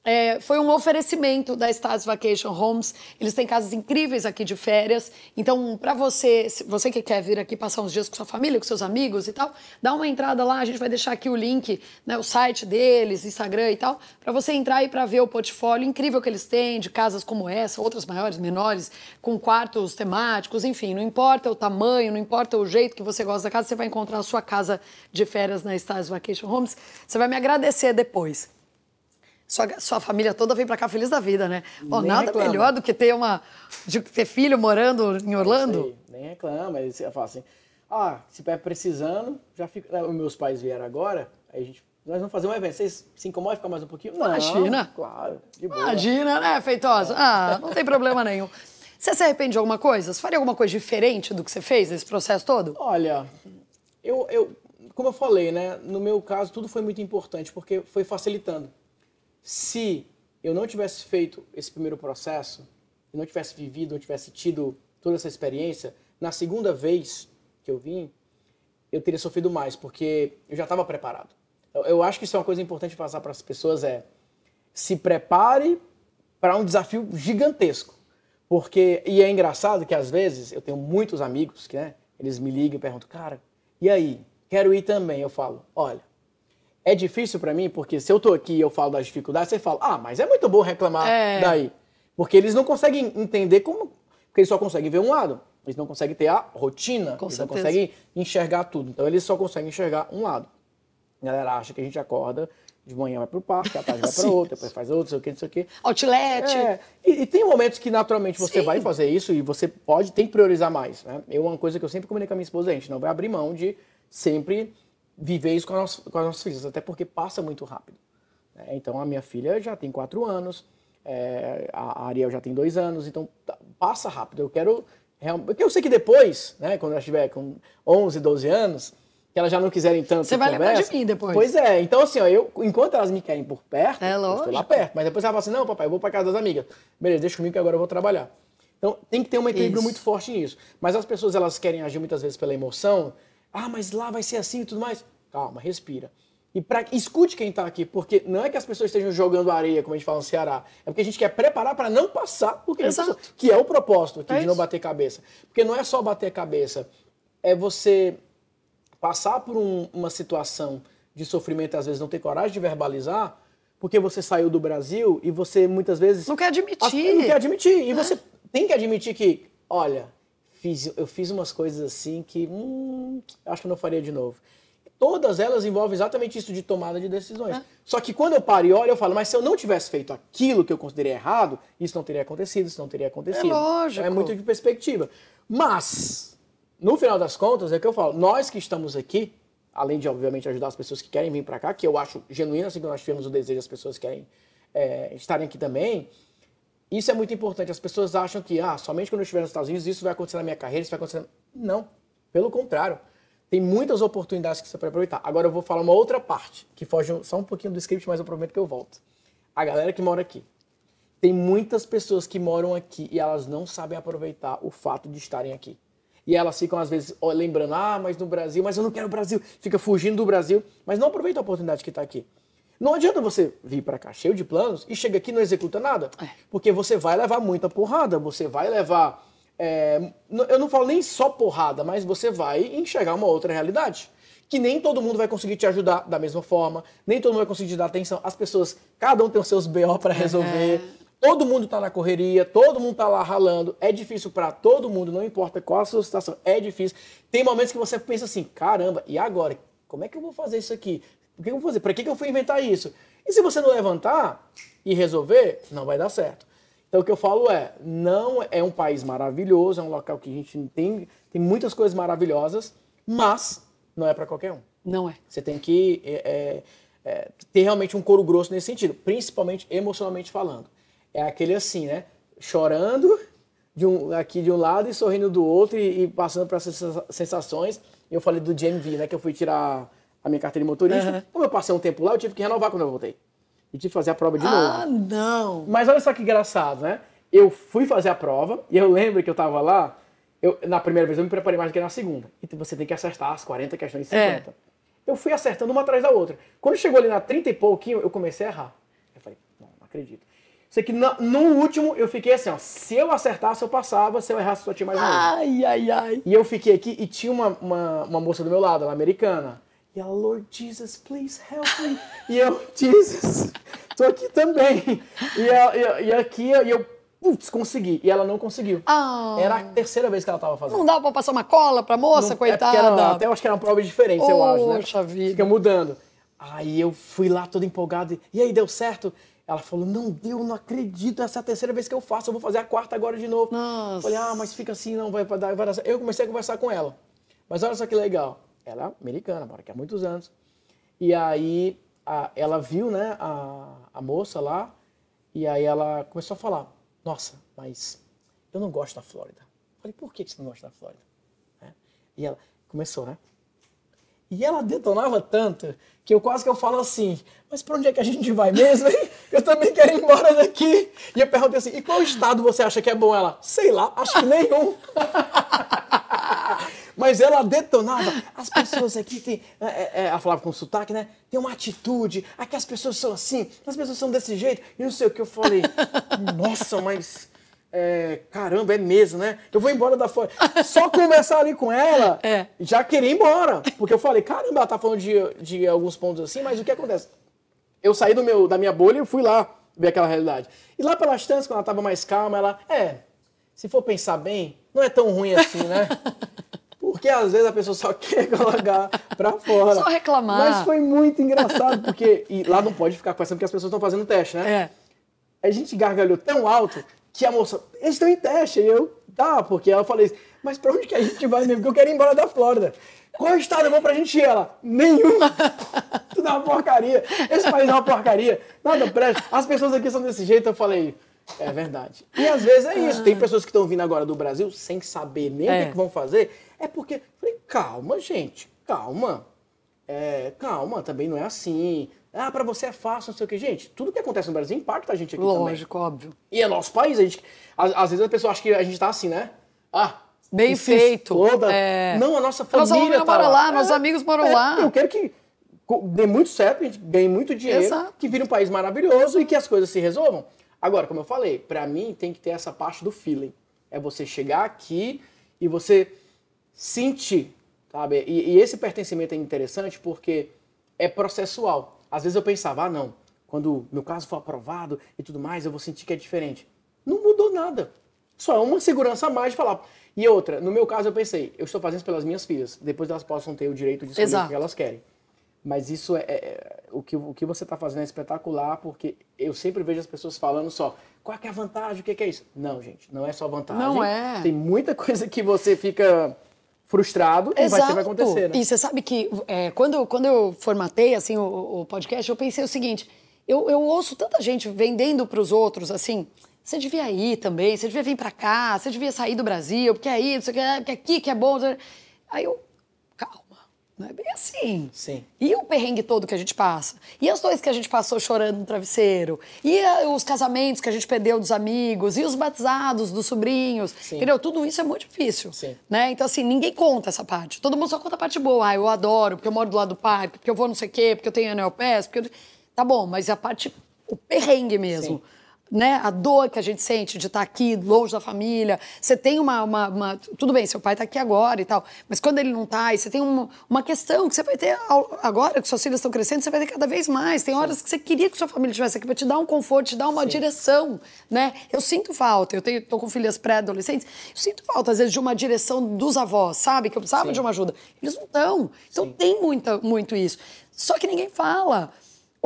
é, foi um oferecimento da Stars Vacation Homes. Eles têm casas incríveis aqui de férias. Então, para você, você que quer vir aqui passar uns dias com sua família, com seus amigos e tal, dá uma entrada lá. A gente vai deixar aqui o link, né, o site deles, Instagram e tal, para você entrar e para ver o portfólio incrível que eles têm de casas como essa, outras maiores, menores, com quartos temáticos, enfim. Não importa o tamanho, não importa o jeito que você gosta da casa, você vai encontrar a sua casa de férias na Stars Vacation Homes. Você vai me agradecer depois. Sua, sua família toda vem para cá feliz da vida, né? nem nada reclama. melhor do que ter uma de ter filho morando em Orlando. nem reclama, eles falam assim: "Ah, se estiver precisando, já fica, eh, meus pais vieram agora, aí a gente nós vamos fazer um evento. Vocês se incomodam ficar mais um pouquinho? Não, Imagina. Claro, de boa. Imagina, né, Feitosa? É. Ah, não tem problema nenhum. Você se arrepende de alguma coisa? Você faria alguma coisa diferente do que você fez nesse processo todo? Olha, eu, eu, como eu falei, né? No meu caso, tudo foi muito importante, porque foi facilitando se eu não tivesse feito esse primeiro processo, não tivesse vivido, não tivesse tido toda essa experiência, na segunda vez que eu vim, eu teria sofrido mais, porque eu já estava preparado. Eu, eu, acho que isso é uma coisa importante passar para as pessoas é se prepare para um desafio gigantesco, porque e é engraçado que às vezes eu tenho muitos amigos que né, eles me ligam e perguntam, cara, e aí, quero ir também. Eu falo, olha, é difícil para mim, porque se eu tô aqui e eu falo das dificuldades, você fala, ah, mas é muito bom reclamar é. daí. Porque eles não conseguem entender como. Porque eles só conseguem ver um lado. Eles não conseguem ter a rotina. Com eles certeza. não conseguem enxergar tudo. Então eles só conseguem enxergar um lado. A galera acha que a gente acorda, de manhã vai pro parque, à tarde vai para <laughs> outro, depois faz outro, não sei o que, não sei o que. Outlet. É. E, e, tem momentos que naturalmente você Sim. vai fazer isso e você pode, tem que priorizar mais. Né? Eu, uma coisa que eu sempre comunico com a minha esposa, a gente não vai abrir mão de sempre viver isso com, nossa, com as nossas filhas, até porque passa muito rápido. Né? Então, a minha filha já tem quatro anos, é, a Ariel já tem dois anos, então tá, passa rápido. Eu quero. Porque eu sei que depois, né, quando ela estiver com 11, 12 anos, que elas já não quiserem tanto. Você vai conversa, lembrar de mim depois. Pois é. Então, assim, ó, eu, enquanto elas me querem por perto, é eu estou lá perto. Mas depois ela fala assim: não, papai, eu vou para casa das amigas. Beleza, deixa comigo que agora eu vou trabalhar. Então, tem que ter um equilíbrio Isso. muito forte nisso. Mas as pessoas, elas querem agir muitas vezes pela emoção, ah, mas lá vai ser assim e tudo mais. Calma, respira. E pra, escute quem está aqui, porque não é que as pessoas estejam jogando areia, como a gente fala no Ceará, é porque a gente quer preparar para não passar o que passou, que é o propósito aqui, é de isso. não bater cabeça. Porque não é só bater cabeça, é você passar por um, uma situação de sofrimento, e às vezes não ter coragem de verbalizar, porque você saiu do Brasil e você muitas vezes... Não quer admitir. As, não quer admitir. E é. você tem que admitir que, olha, fiz, eu fiz umas coisas assim que hum, acho que não faria de novo. todas elas envolvem exatamente isso de tomada de decisões. Ah. Só que quando eu paro e olho, eu falo, mas se eu não tivesse feito aquilo que eu considerei errado, isso não teria acontecido, isso não teria acontecido. É lógico. é muito de perspectiva. Mas, no final das contas, é que eu falo, nós que estamos aqui, além de, obviamente, ajudar as pessoas que querem vir para cá, que eu acho genuíno, assim que nós tivemos o desejo das pessoas que querem é, estarem aqui também, isso é muito importante. As pessoas acham que, ah, somente quando eu estiver nos Estados Unidos, isso vai acontecer na minha carreira, isso vai acontecer. Na... Não. Pelo contrário. Tem muitas oportunidades que você pode aproveitar. Agora eu vou falar uma outra parte, que foge só um pouquinho do script, mas eu prometo que eu volto. A galera que mora aqui. Tem muitas pessoas que moram aqui e elas não sabem aproveitar o fato de estarem aqui. E elas ficam, às vezes, lembrando, ah, mas no Brasil, mas eu não quero o Brasil. Fica fugindo do Brasil, mas não aproveita a oportunidade que está aqui. Não adianta você vir para cá cheio de planos e chega aqui e não executa nada. É. Porque você vai levar muita porrada, você vai levar. É, eu não falo nem só porrada, mas você vai enxergar uma outra realidade. Que nem todo mundo vai conseguir te ajudar da mesma forma, nem todo mundo vai conseguir te dar atenção. As pessoas, cada um tem os seus BO para resolver. É. Todo mundo está na correria, todo mundo está lá ralando. É difícil para todo mundo, não importa qual a sua situação, é difícil. Tem momentos que você pensa assim: caramba, e agora? Como é que eu vou fazer isso aqui? O que eu vou fazer? Para que, que eu fui inventar isso? E se você não levantar e resolver, não vai dar certo. Então o que eu falo é, não é um país maravilhoso, é um local que a gente tem, tem muitas coisas maravilhosas, mas não é para qualquer um. Não é. Você tem que é, é, é, ter realmente um couro grosso nesse sentido, principalmente emocionalmente falando. É aquele assim, né? Chorando de um, aqui de um lado e sorrindo do outro e, e passando para essas sensações. Eu falei do GMV, né? Que eu fui tirar a minha carteira de motorista. Uhum. Como eu passei um tempo lá, eu tive que renovar quando eu voltei. E tive que fazer a prova de ah, novo. Ah, não! Mas olha só que engraçado, né? Eu fui fazer a prova e eu lembro que eu tava lá. Eu, na primeira vez eu me preparei mais do que na segunda. Então você tem que acertar as 40 questões de 50. É. Eu fui acertando uma atrás da outra. Quando chegou ali na 30 e pouquinho, eu comecei a errar. Eu falei, não, não acredito. Sei que no, no último eu fiquei assim, ó. Se eu acertasse, eu passava, se eu errasse, só tinha mais um. Ai, ai, ai. E eu fiquei aqui e tinha uma, uma, uma moça do meu lado, ela é americana. E ela, Lord Jesus, please help me. E eu, <laughs> Jesus, tô aqui também. E, eu, eu, e aqui eu, eu putz, consegui. E ela não conseguiu. Oh. Era a terceira vez que ela tava fazendo. Não dava pra passar uma cola pra moça, não, é coitada? É era, até eu acho que era uma prova diferente, oh, eu acho, né? Poxa vida. Fica mudando. Aí eu fui lá todo empolgado. E, e aí, deu certo? Ela falou, não deu, não acredito, essa é a terceira vez que eu faço, eu vou fazer a quarta agora de novo. Nossa. Falei, ah, mas fica assim, não, vai, vai dar. Eu comecei a conversar com ela. Mas olha só que legal ela é americana, mora aqui há muitos anos. E aí a, ela viu, né, a, a moça lá, e aí ela começou a falar, nossa, mas eu não gosto da Flórida. falei, por que você não gosta da Flórida? É. E ela começou, né? E ela detonava tanto que eu quase que eu falo assim, mas para onde é que a gente vai mesmo, hein? Eu também quero ir embora daqui. E eu perguntei assim, e qual estado você acha que é bom? Ela, sei lá, acho que nenhum. <laughs> Mas ela detonava. As pessoas aqui têm. É, é, é, ela falava com sotaque, né? Tem uma atitude. Aqui as pessoas são assim, as pessoas são desse jeito. E não sei o que. Eu falei, nossa, mas. É, caramba, é mesmo, né? Eu vou embora da fora. Só conversar ali com ela, é. já queria ir embora. Porque eu falei, caramba, ela tá falando de, de alguns pontos assim, mas o que acontece? Eu saí do meu, da minha bolha e fui lá ver aquela realidade. E lá pelas tantas, quando ela tava mais calma, ela, é, se for pensar bem, não é tão ruim assim, né? <laughs> Porque às vezes a pessoa só <laughs> quer colocar pra fora. Só reclamar. Mas foi muito engraçado, porque. E lá não pode ficar conversando, porque as pessoas estão fazendo teste, né? É. A gente gargalhou tão alto que a moça. Eles estão em teste. E eu, tá, porque eu falei assim, mas pra onde que a gente vai mesmo? Porque eu quero ir embora da Flórida. Qual estado é bom pra gente ir? Ela, nenhum. <laughs> Tudo é uma porcaria. Esse país é uma porcaria. Nada presta. As pessoas aqui são desse jeito. Eu falei, é verdade. E às vezes é isso. Ah. Tem pessoas que estão vindo agora do Brasil sem saber nem é. o é que, vão fazer. É porque. Falei, calma, gente, calma. É, calma, também não é assim. Ah, para você é fácil, não sei o que. Gente, tudo que acontece no Brasil impacta a gente aqui Lógico, também. Lógico, óbvio. E é nosso país. A gente, às, às vezes a pessoa acha que a gente tá assim, né? Ah, Bem feito. Toda... É... Não, a nossa família. Nossa tá mora lá, lá nossos é, amigos moram é, lá. Eu quero que dê muito certo, a gente ganhe muito dinheiro, Exato. que vire um país maravilhoso e que as coisas se resolvam. Agora, como eu falei, para mim tem que ter essa parte do feeling. É você chegar aqui e você sentir, sabe? E, e esse pertencimento é interessante porque é processual. Às vezes eu pensava, ah, não, quando meu caso for aprovado e tudo mais, eu vou sentir que é diferente. Não mudou nada. Só é uma segurança a mais de falar. E outra, no meu caso eu pensei, eu estou fazendo isso pelas minhas filhas, depois elas possam ter o direito de escolher Exato. o que elas querem. Mas isso é, é o, que, o que você está fazendo é espetacular, porque eu sempre vejo as pessoas falando só, qual é a vantagem, o que, que é isso? Não, gente, não é só vantagem. Não é. Tem muita coisa que você fica frustrado Exato. e vai, vai acontecer. Né? E você sabe que é, quando, quando eu formatei assim o, o podcast, eu pensei o seguinte: eu, eu ouço tanta gente vendendo para os outros assim. Você devia ir também, você devia vir para cá, você devia sair do Brasil, porque aí, não sei o que, porque é, é aqui que é bom. Aí eu não é bem assim. Sim. E o perrengue todo que a gente passa? E as dores que a gente passou chorando no travesseiro? E a, eh, os casamentos que a gente perdeu dos amigos? E os batizados dos sobrinhos? Sim. Entendeu? Tudo isso é muito difícil. Sim. Né? Então, assim, ninguém conta essa parte. Todo mundo só conta a parte boa. Ah, eu adoro, porque eu moro do lado do pai, porque eu vou não sei o quê, porque eu tenho anel pés, porque eu... Tá bom, mas a parte... O perrengue mesmo. Sim né, a dor que a gente sente de estar tá aqui, longe da família. Você tem uma. uma, uma tudo bem, seu pai está aqui agora e tal, mas quando ele não está, e você tem uma, uma questão que você vai ter agora que seus filhos estão crescendo, você vai ter cada vez mais. Tem horas Sim. que você queria que sua família estivesse aqui para te dar um conforto, te dar uma Sim. direção. né? Eu sinto falta, eu estou tô com filhas pré-adolescentes, eu sinto falta, às vezes, de uma direção dos avós, sabe? Que eu precisava Sim. de uma ajuda. Eles não estão. Então tem muita, muito isso. Só que ninguém fala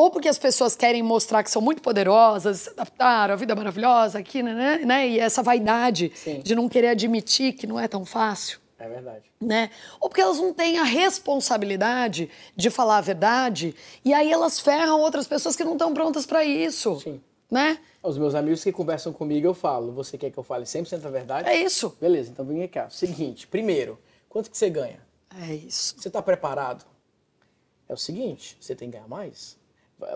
ou porque as pessoas querem mostrar que são muito poderosas, se adaptaram, a vida é maravilhosa aqui, né, né, né? E essa vaidade Sim. de não querer admitir que não é tão fácil. É verdade. Né? Ou porque elas não têm a responsabilidade de falar a verdade e aí elas ferram outras pessoas que não estão prontas para isso. Sim. Né? Os meus amigos que conversam comigo, eu falo. Você quer que eu fale 100% a verdade? É isso. Beleza, então vem cá. Seguinte, primeiro, quanto que você ganha? É isso. Você está preparado? É o seguinte, você tem que ganhar mais?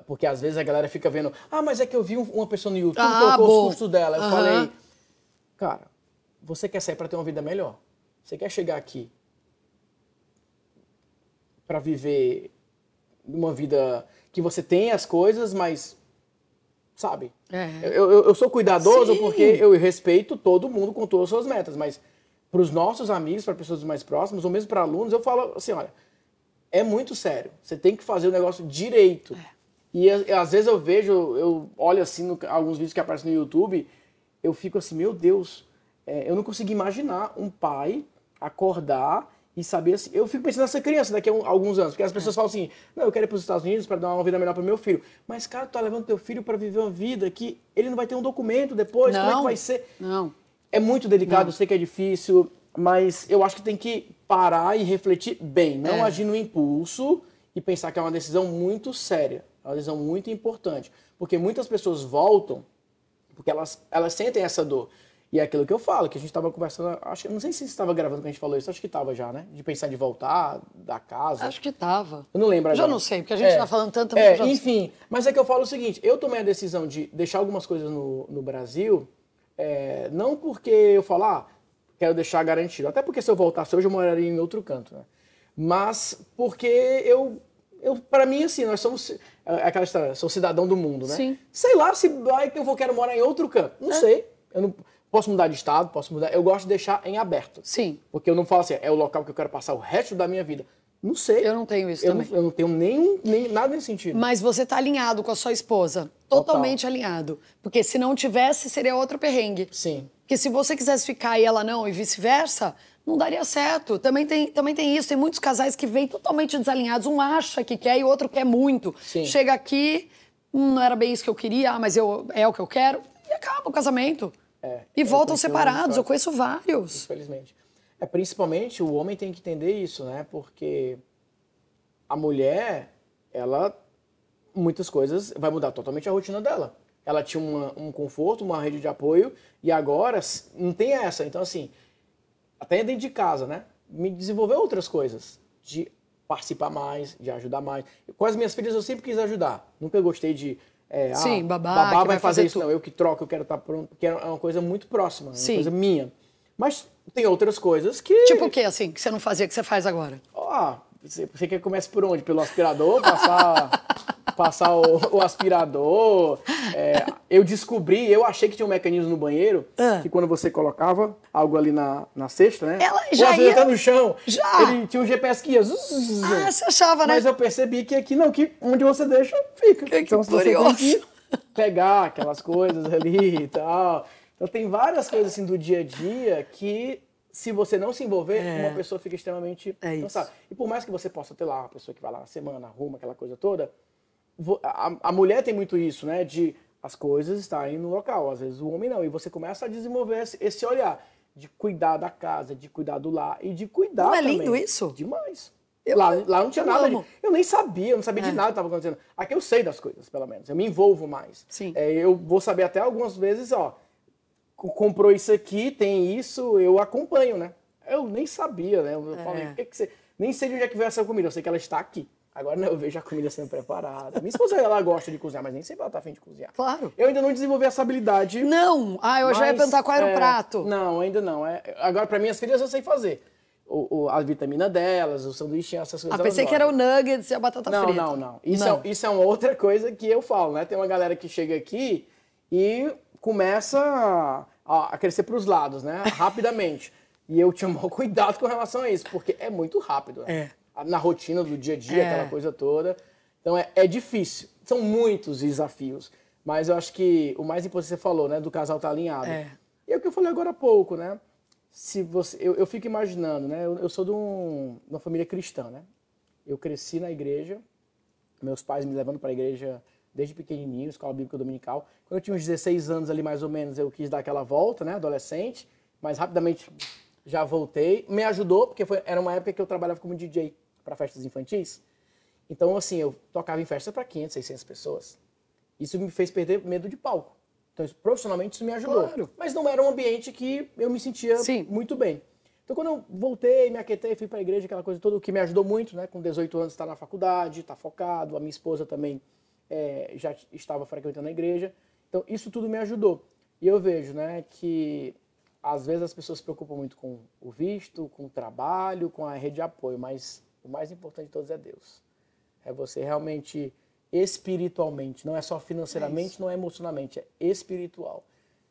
Porque às vezes a galera fica vendo, ah, mas é que eu vi uma pessoa no YouTube ah, colocou bom. os custos dela. Eu uhum. falei, cara, você quer sair para ter uma vida melhor. Você quer chegar aqui para viver uma vida que você tem as coisas, mas sabe? É. Eu, eu, eu, sou cuidadoso Sim. porque eu respeito todo mundo com todas as suas metas, mas para os nossos amigos, para pessoas mais próximas, ou mesmo para alunos, eu falo assim, olha, é muito sério. Você tem que fazer o negócio direito. É. E às vezes eu vejo, eu olho assim no, alguns vídeos que aparecem no YouTube, eu fico assim, meu Deus, é, eu não consigo imaginar um pai acordar e saber assim. Eu fico pensando nessa criança daqui a um, alguns anos, porque as pessoas é. falam assim: não, eu quero ir para os Estados Unidos para dar uma vida melhor para meu filho. Mas, cara, tu tá levando teu filho para viver uma vida que ele não vai ter um documento depois, não, como é que vai ser? Não. É muito delicado, não. eu sei que é difícil, mas eu acho que tem que parar e refletir bem, não é. agir no impulso e pensar que é uma decisão muito séria. É uma lesão muito importante, porque muitas pessoas voltam porque elas, elas sentem essa dor. E é aquilo que eu falo, que a gente estava conversando, acho, não sei se estava gravando quando a gente falou isso, acho que estava já, né? De pensar de voltar da casa. Acho que estava. Eu não lembro agora. Já não sei, porque a gente está é, tá falando tanto. É, já... Enfim, mas é que eu falo o seguinte, eu tomei a decisão de deixar algumas coisas no, no Brasil, é, não porque eu falar, ah, quero deixar garantido, até porque se eu voltasse hoje eu moraria em outro canto, né? Mas porque eu eu, para mim, assim, nós somos. É, é aquela história, sou cidadão do mundo, né? Sim. Sei lá se vai que eu vou quero morar em outro canto. Não é. sei. Eu não posso mudar de estado, posso mudar. Eu gosto de deixar em aberto. Sim. Porque eu não falo assim, é o local que eu quero passar o resto da minha vida. Não sei. Eu não tenho isso eu também. Não, eu não tenho nenhum, nem, nada nesse sentido. Mas você tá alinhado com a sua esposa. Totalmente Total. alinhado. Porque se não tivesse, seria outro perrengue. Sim. Porque se você quisesse ficar e ela não, e vice-versa, não daria certo. Também tem, também tem isso. Tem muitos casais que vêm totalmente desalinhados. Um acha que quer e o outro quer muito. Sim. Chega aqui, hum, não era bem isso que eu queria, ah, mas eu, é o que eu quero. E acaba o casamento. É, e voltam separados. Eu conheço vários. Infelizmente. É, principalmente o homem tem que entender isso, né? Porque a mulher, ela, muitas coisas, vai mudar totalmente a rotina dela. Ela tinha uma, um conforto, uma rede de apoio, e agora não tem essa. Então, assim, até dentro de casa, né? Me desenvolver outras coisas, de participar mais, de ajudar mais. Com as minhas filhas eu sempre quis ajudar. Nunca gostei de é, ah, Sim, ah, babá, babá vai, vai, fazer, isso, não, eu que troco, eu quero estar tá pronto, porque é uma coisa muito próxima, Sim. uma coisa minha. Mas tem outras coisas que... Tipo o quê, assim, que você não fazia, que você faz agora? Ah, você, você quer que comece por onde? Pelo aspirador, passar passar o, o aspirador. É, eu descobri, eu achei que tinha um mecanismo no banheiro, ah. que quando você colocava algo ali na, na cesta, né? Ela já Ou, ia... até no chão. Já! Ele tinha um GPS que ia... ah, você achava, né? Mas eu percebi que aqui não, que onde você deixa, fica. Que então que você curioso. pegar aquelas coisas ali e tal. Então tem várias coisas assim do dia a dia que se você não se envolver, é. uma pessoa fica extremamente é cansada. E por mais que você possa ter lá uma pessoa que vai lá na semana, arruma aquela coisa toda, a, a mulher tem muito isso, né? De as coisas estarem no local, às vezes o homem não. E você começa a desenvolver esse, esse olhar de cuidar da casa, de cuidar do lar e de cuidar Não é lindo isso? Demais. Eu, lá, lá não tinha eu nada. De, eu nem sabia, eu não sabia é. de nada que estava acontecendo. Aqui eu sei das coisas, pelo menos. Eu me envolvo mais. Sim. É, eu vou saber até algumas vezes, ó. Comprou isso aqui, tem isso, eu acompanho, né? Eu nem sabia, né? Eu é. falei, o que, que você. Nem sei de onde é que veio essa comida, eu sei que ela está aqui. Agora não, eu vejo a comida sendo preparada. Minha esposa, ela gosta de cozinhar, mas nem sempre ela tá afim de cozinhar. Claro. Eu ainda não desenvolvi essa habilidade. Não! Ah, eu já ia perguntar qual era é, o prato. Não, ainda não. É, agora, para minhas filhas, eu sei fazer. O, o, a vitamina delas, o sanduíche, essas coisas. Ah, pensei que era o nuggets e a batata não, frita. Não, não, não. Isso, não. É, isso é uma outra coisa que eu falo, né? Tem uma galera que chega aqui e começa a, a crescer para os lados, né? Rapidamente. e eu tinha maior <laughs> cuidado com relação a isso, porque é muito rápido. Né? É na rotina do dia a dia, é. aquela coisa toda. Então é, é difícil. São muitos desafios. Mas eu acho que o mais importante você falou, né? Do casal tá alinhado. É. E é o que eu falei agora há pouco, né? Se você, eu, eu fico imaginando, né? Eu, eu sou de, um, de uma família cristã, né? Eu cresci na igreja, meus pais me levando para a igreja desde pequenininho, escola bíblica dominical. Quando eu tinha uns 16 anos ali, mais ou menos, eu quis dar aquela volta, né? Adolescente, mas rapidamente já voltei. Me ajudou, porque foi, era uma época que eu trabalhava como DJ para festas infantis. Então, assim, eu tocava em festa para 500, 600 pessoas. Isso me fez perder medo de palco. Então, isso, profissionalmente, isso me ajudou. Claro. Mas não era um ambiente que eu me sentia Sim. muito bem. Então, quando eu voltei, me aquetei, fui para a igreja, aquela coisa toda, o que me ajudou muito, né? Com 18 anos, estar tá na faculdade, estar tá focado. A minha esposa também é, já estava frequentando a igreja. Então, isso tudo me ajudou. E eu vejo, né, que às vezes as pessoas se preocupam muito com o visto, com o trabalho, com a rede de apoio, mas o mais importante de todos é Deus. É você realmente espiritualmente, não é só financeiramente, é não é emocionalmente, é espiritual.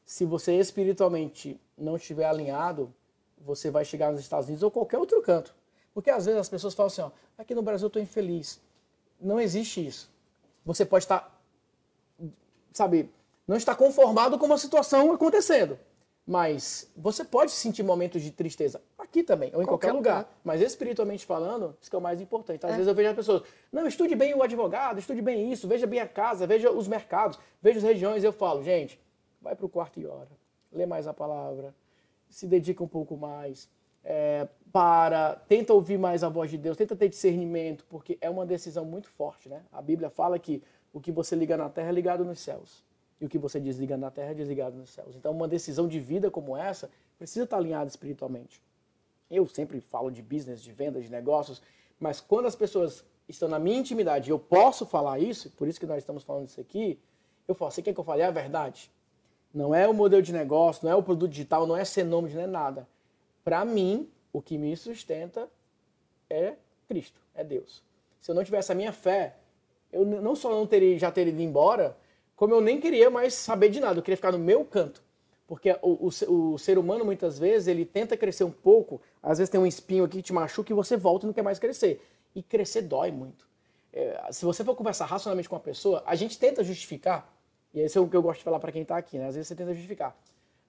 Se você espiritualmente não estiver alinhado, você vai chegar nos Estados Unidos ou qualquer outro canto. Porque às vezes as pessoas falam assim: ó, aqui no Brasil eu estou infeliz. Não existe isso. Você pode estar, tá, sabe, não está conformado com uma situação acontecendo. Mas você pode sentir momentos de tristeza aqui também, ou em qualquer, qualquer lugar. lugar. Mas espiritualmente falando, isso que é o mais importante. Às é. vezes eu vejo as pessoas, não, estude bem o advogado, estude bem isso, veja bem a casa, veja os mercados, veja as regiões. Eu falo, gente, vai para o quarto e ora, lê mais a palavra, se dedica um pouco mais, é, para, tenta ouvir mais a voz de Deus, tenta ter discernimento, porque é uma decisão muito forte, né? A Bíblia fala que o que você liga na terra é ligado nos céus e o que você desliga na terra é desligado nos céus. Então, uma decisão de vida como essa precisa estar alinhada espiritualmente. Eu sempre falo de business, de vendas, de negócios, mas quando as pessoas estão na minha intimidade, eu posso falar isso, por isso que nós estamos falando isso aqui, eu falo, você quer que eu fale é a verdade? Não é o modelo de negócio, não é o produto digital, não é ser nome, não é nada. Para mim, o que me sustenta é Cristo, é Deus. Se eu não tivesse a minha fé, eu não só não teria já teria ido embora, como eu nem queria mais saber de nada, eu queria ficar no meu canto. Porque o, o, o, ser humano, muitas vezes, ele tenta crescer um pouco, às vezes tem um espinho aqui que te machuca e você volta e não quer mais crescer. E crescer dói muito. É, se você for conversar racionalmente com uma pessoa, a gente tenta justificar, e esse é o que eu gosto de falar para quem tá aqui, né? Às vezes você tenta justificar.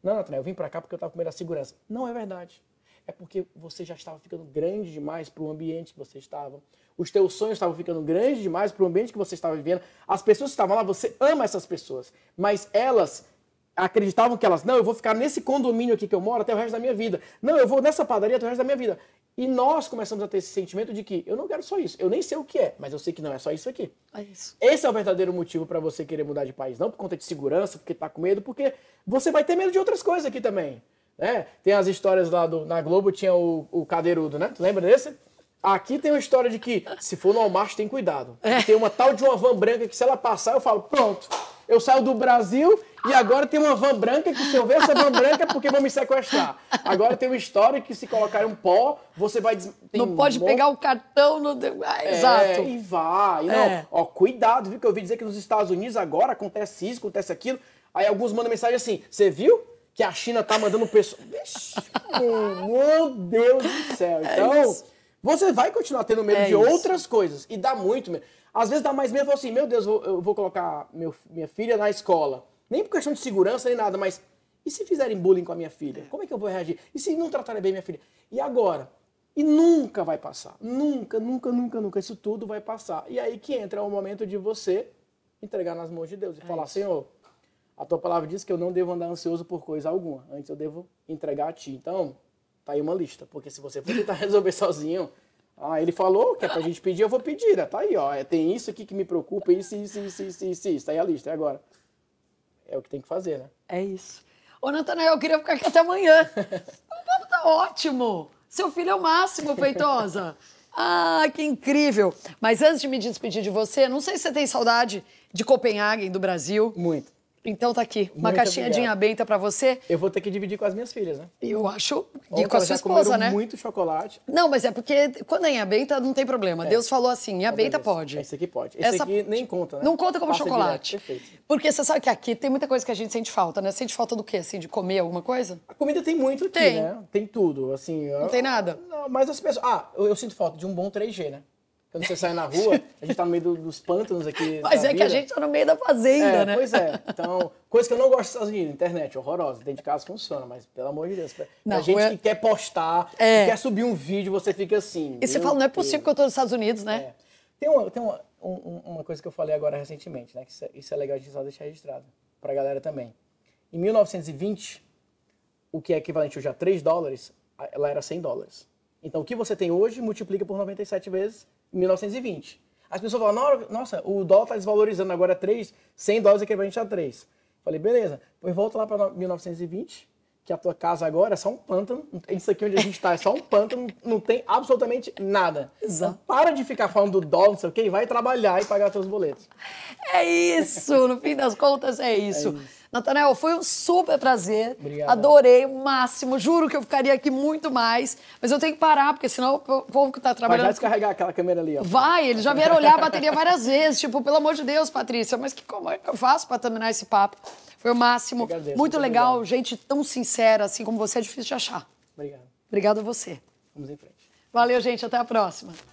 Não, Natanael, eu vim para cá porque eu tava com medo da segurança. Não é verdade é porque você já estava ficando grande demais para o ambiente que você estava. Os teus sonhos estavam ficando grandes demais para o ambiente que você estava vivendo. As pessoas que estavam lá, você ama essas pessoas, mas elas acreditavam que elas, não, eu vou ficar nesse condomínio aqui que eu moro até o resto da minha vida. Não, eu vou nessa padaria até o resto da minha vida. E nós começamos a ter esse sentimento de que eu não quero só isso. Eu nem sei o que é, mas eu sei que não é só isso aqui. É isso. Esse é o verdadeiro motivo para você querer mudar de país. Não por conta de segurança, porque tá com medo, porque você vai ter medo de outras coisas aqui também. Né? Tem as histórias lá do, na Globo, tinha o, o cadeirudo, né? Tu lembra desse? Aqui tem uma história de que, se for no Almarte, tem cuidado. É. Tem uma tal de uma van branca que, se ela passar, eu falo, pronto, eu saio do Brasil e agora tem uma van branca que, se eu ver essa van branca, é porque vão me sequestrar. Agora tem uma história que, se colocar um pó, você vai... Des... Não um pode bom... pegar o cartão, no ah, é, exato. e vai. E não, é. ó, cuidado, viu, que eu ouvi dizer que nos Estados Unidos agora acontece isso, acontece aquilo. Aí alguns mandam mensagem assim, você viu? que a China tá mandando pessoas. Meu Deus do céu. É então, é você vai continuar tendo medo é de isso. outras coisas. E dá muito medo. Às vezes dá mais medo assim, meu Deus, eu vou colocar meu, minha filha na escola. Nem por questão de segurança nem nada, mas e se fizerem bullying com a minha filha? É. Como é que eu vou reagir? E se não tratarem bem minha filha? E agora? E nunca vai passar. Nunca, nunca, nunca, nunca. Isso tudo vai passar. E aí que entra o momento de você entregar nas mãos de Deus e é falar: isso. Senhor, a tua palavra diz que eu não devo andar ansioso por coisa alguma, antes eu devo entregar a ti. Então, tá aí uma lista, porque se você for tentar <laughs> resolver sozinho, ah, ele falou que é pra gente pedir, eu vou pedir, né? tá aí, ó, é, tem isso aqui que me preocupa, isso, isso, isso, isso, isso, isso, tá aí a lista, é agora. É o que tem que fazer, né? É isso. Ô, Natanael, eu queria ficar aqui até amanhã. o papo tá ótimo. Seu filho é o máximo, Feitosa. <laughs> Ah, que incrível! Mas antes de me despedir de você, não sei se você tem saudade de Copenhague, do Brasil. Muito. Então tá aqui, uma muito caixinha obrigado. de inhabenta para você. Eu vou ter que dividir com as minhas filhas, né? Eu acho, e com a sua esposa, né? muito chocolate. Não, mas é porque quando é inhabenta não tem problema. É. Deus falou assim, inhabenta tá pode. Esse aqui pode. Esse Essa... aqui nem conta, né? Não conta como Passa chocolate. perfeito. Porque você sabe que aqui tem muita coisa que a gente sente falta, né? Sente falta do quê, assim, de comer alguma coisa? A comida tem muito aqui, tem. né? Tem tudo, assim... Não eu... tem nada? Não, mas as pessoas... Ah, eu, eu sinto falta de um bom 3G, né? Quando você sai na rua, a gente tá no meio do, dos pântanos aqui. <laughs> Mas é vida. que a gente tá no meio da fazenda, é, né? Pois é. <laughs> Então, coisa que eu não gosto dos Estados Unidos, internet, horrorosa. Dentro de casa funciona, mas pelo amor de Deus. Pra, a gente é- que quer postar, é... que quer subir um vídeo, você fica assim. E você fala, não é possível Deus. que eu tô nos Estados Unidos, né? É. Tem, uma, tem uma, um, uma, coisa que eu falei agora recentemente, né? Que isso, é, isso é legal de só deixar registrado. Pra galera também. Em 1920, o que é equivalente hoje a 3 dólares, ela era 100 dólares. Então, o que você tem hoje, multiplica por 97 vezes 1920. As pessoas falam, nossa, o dólar está desvalorizando agora 3, 100 dólares é equivalente a 3. Falei, beleza, pois volta lá para 1920, que a tua casa agora é só um pântano, isso aqui onde a gente está é só um pântano, não tem absolutamente nada. Exato. Então, para de ficar falando do dólar, não sei o quê, e vai trabalhar e pagar teus boletos. É isso, no fim das contas é isso. É isso. Natanael, foi um super prazer. Obrigado. Adorei, o máximo. Juro que eu ficaria aqui muito mais. Mas eu tenho que parar, porque senão o povo que está trabalhando. Vai descarregar aquela câmera ali, ó. Vai, eles já vieram olhar a bateria várias vezes. Tipo, pelo amor de Deus, Patrícia, mas que como é que eu faço para terminar esse papo? Foi o máximo. Agradeço, muito legal, obrigado. gente tão sincera assim como você é difícil de achar. Obrigado. Obrigado a você. Vamos em frente. Valeu, gente. Até a próxima.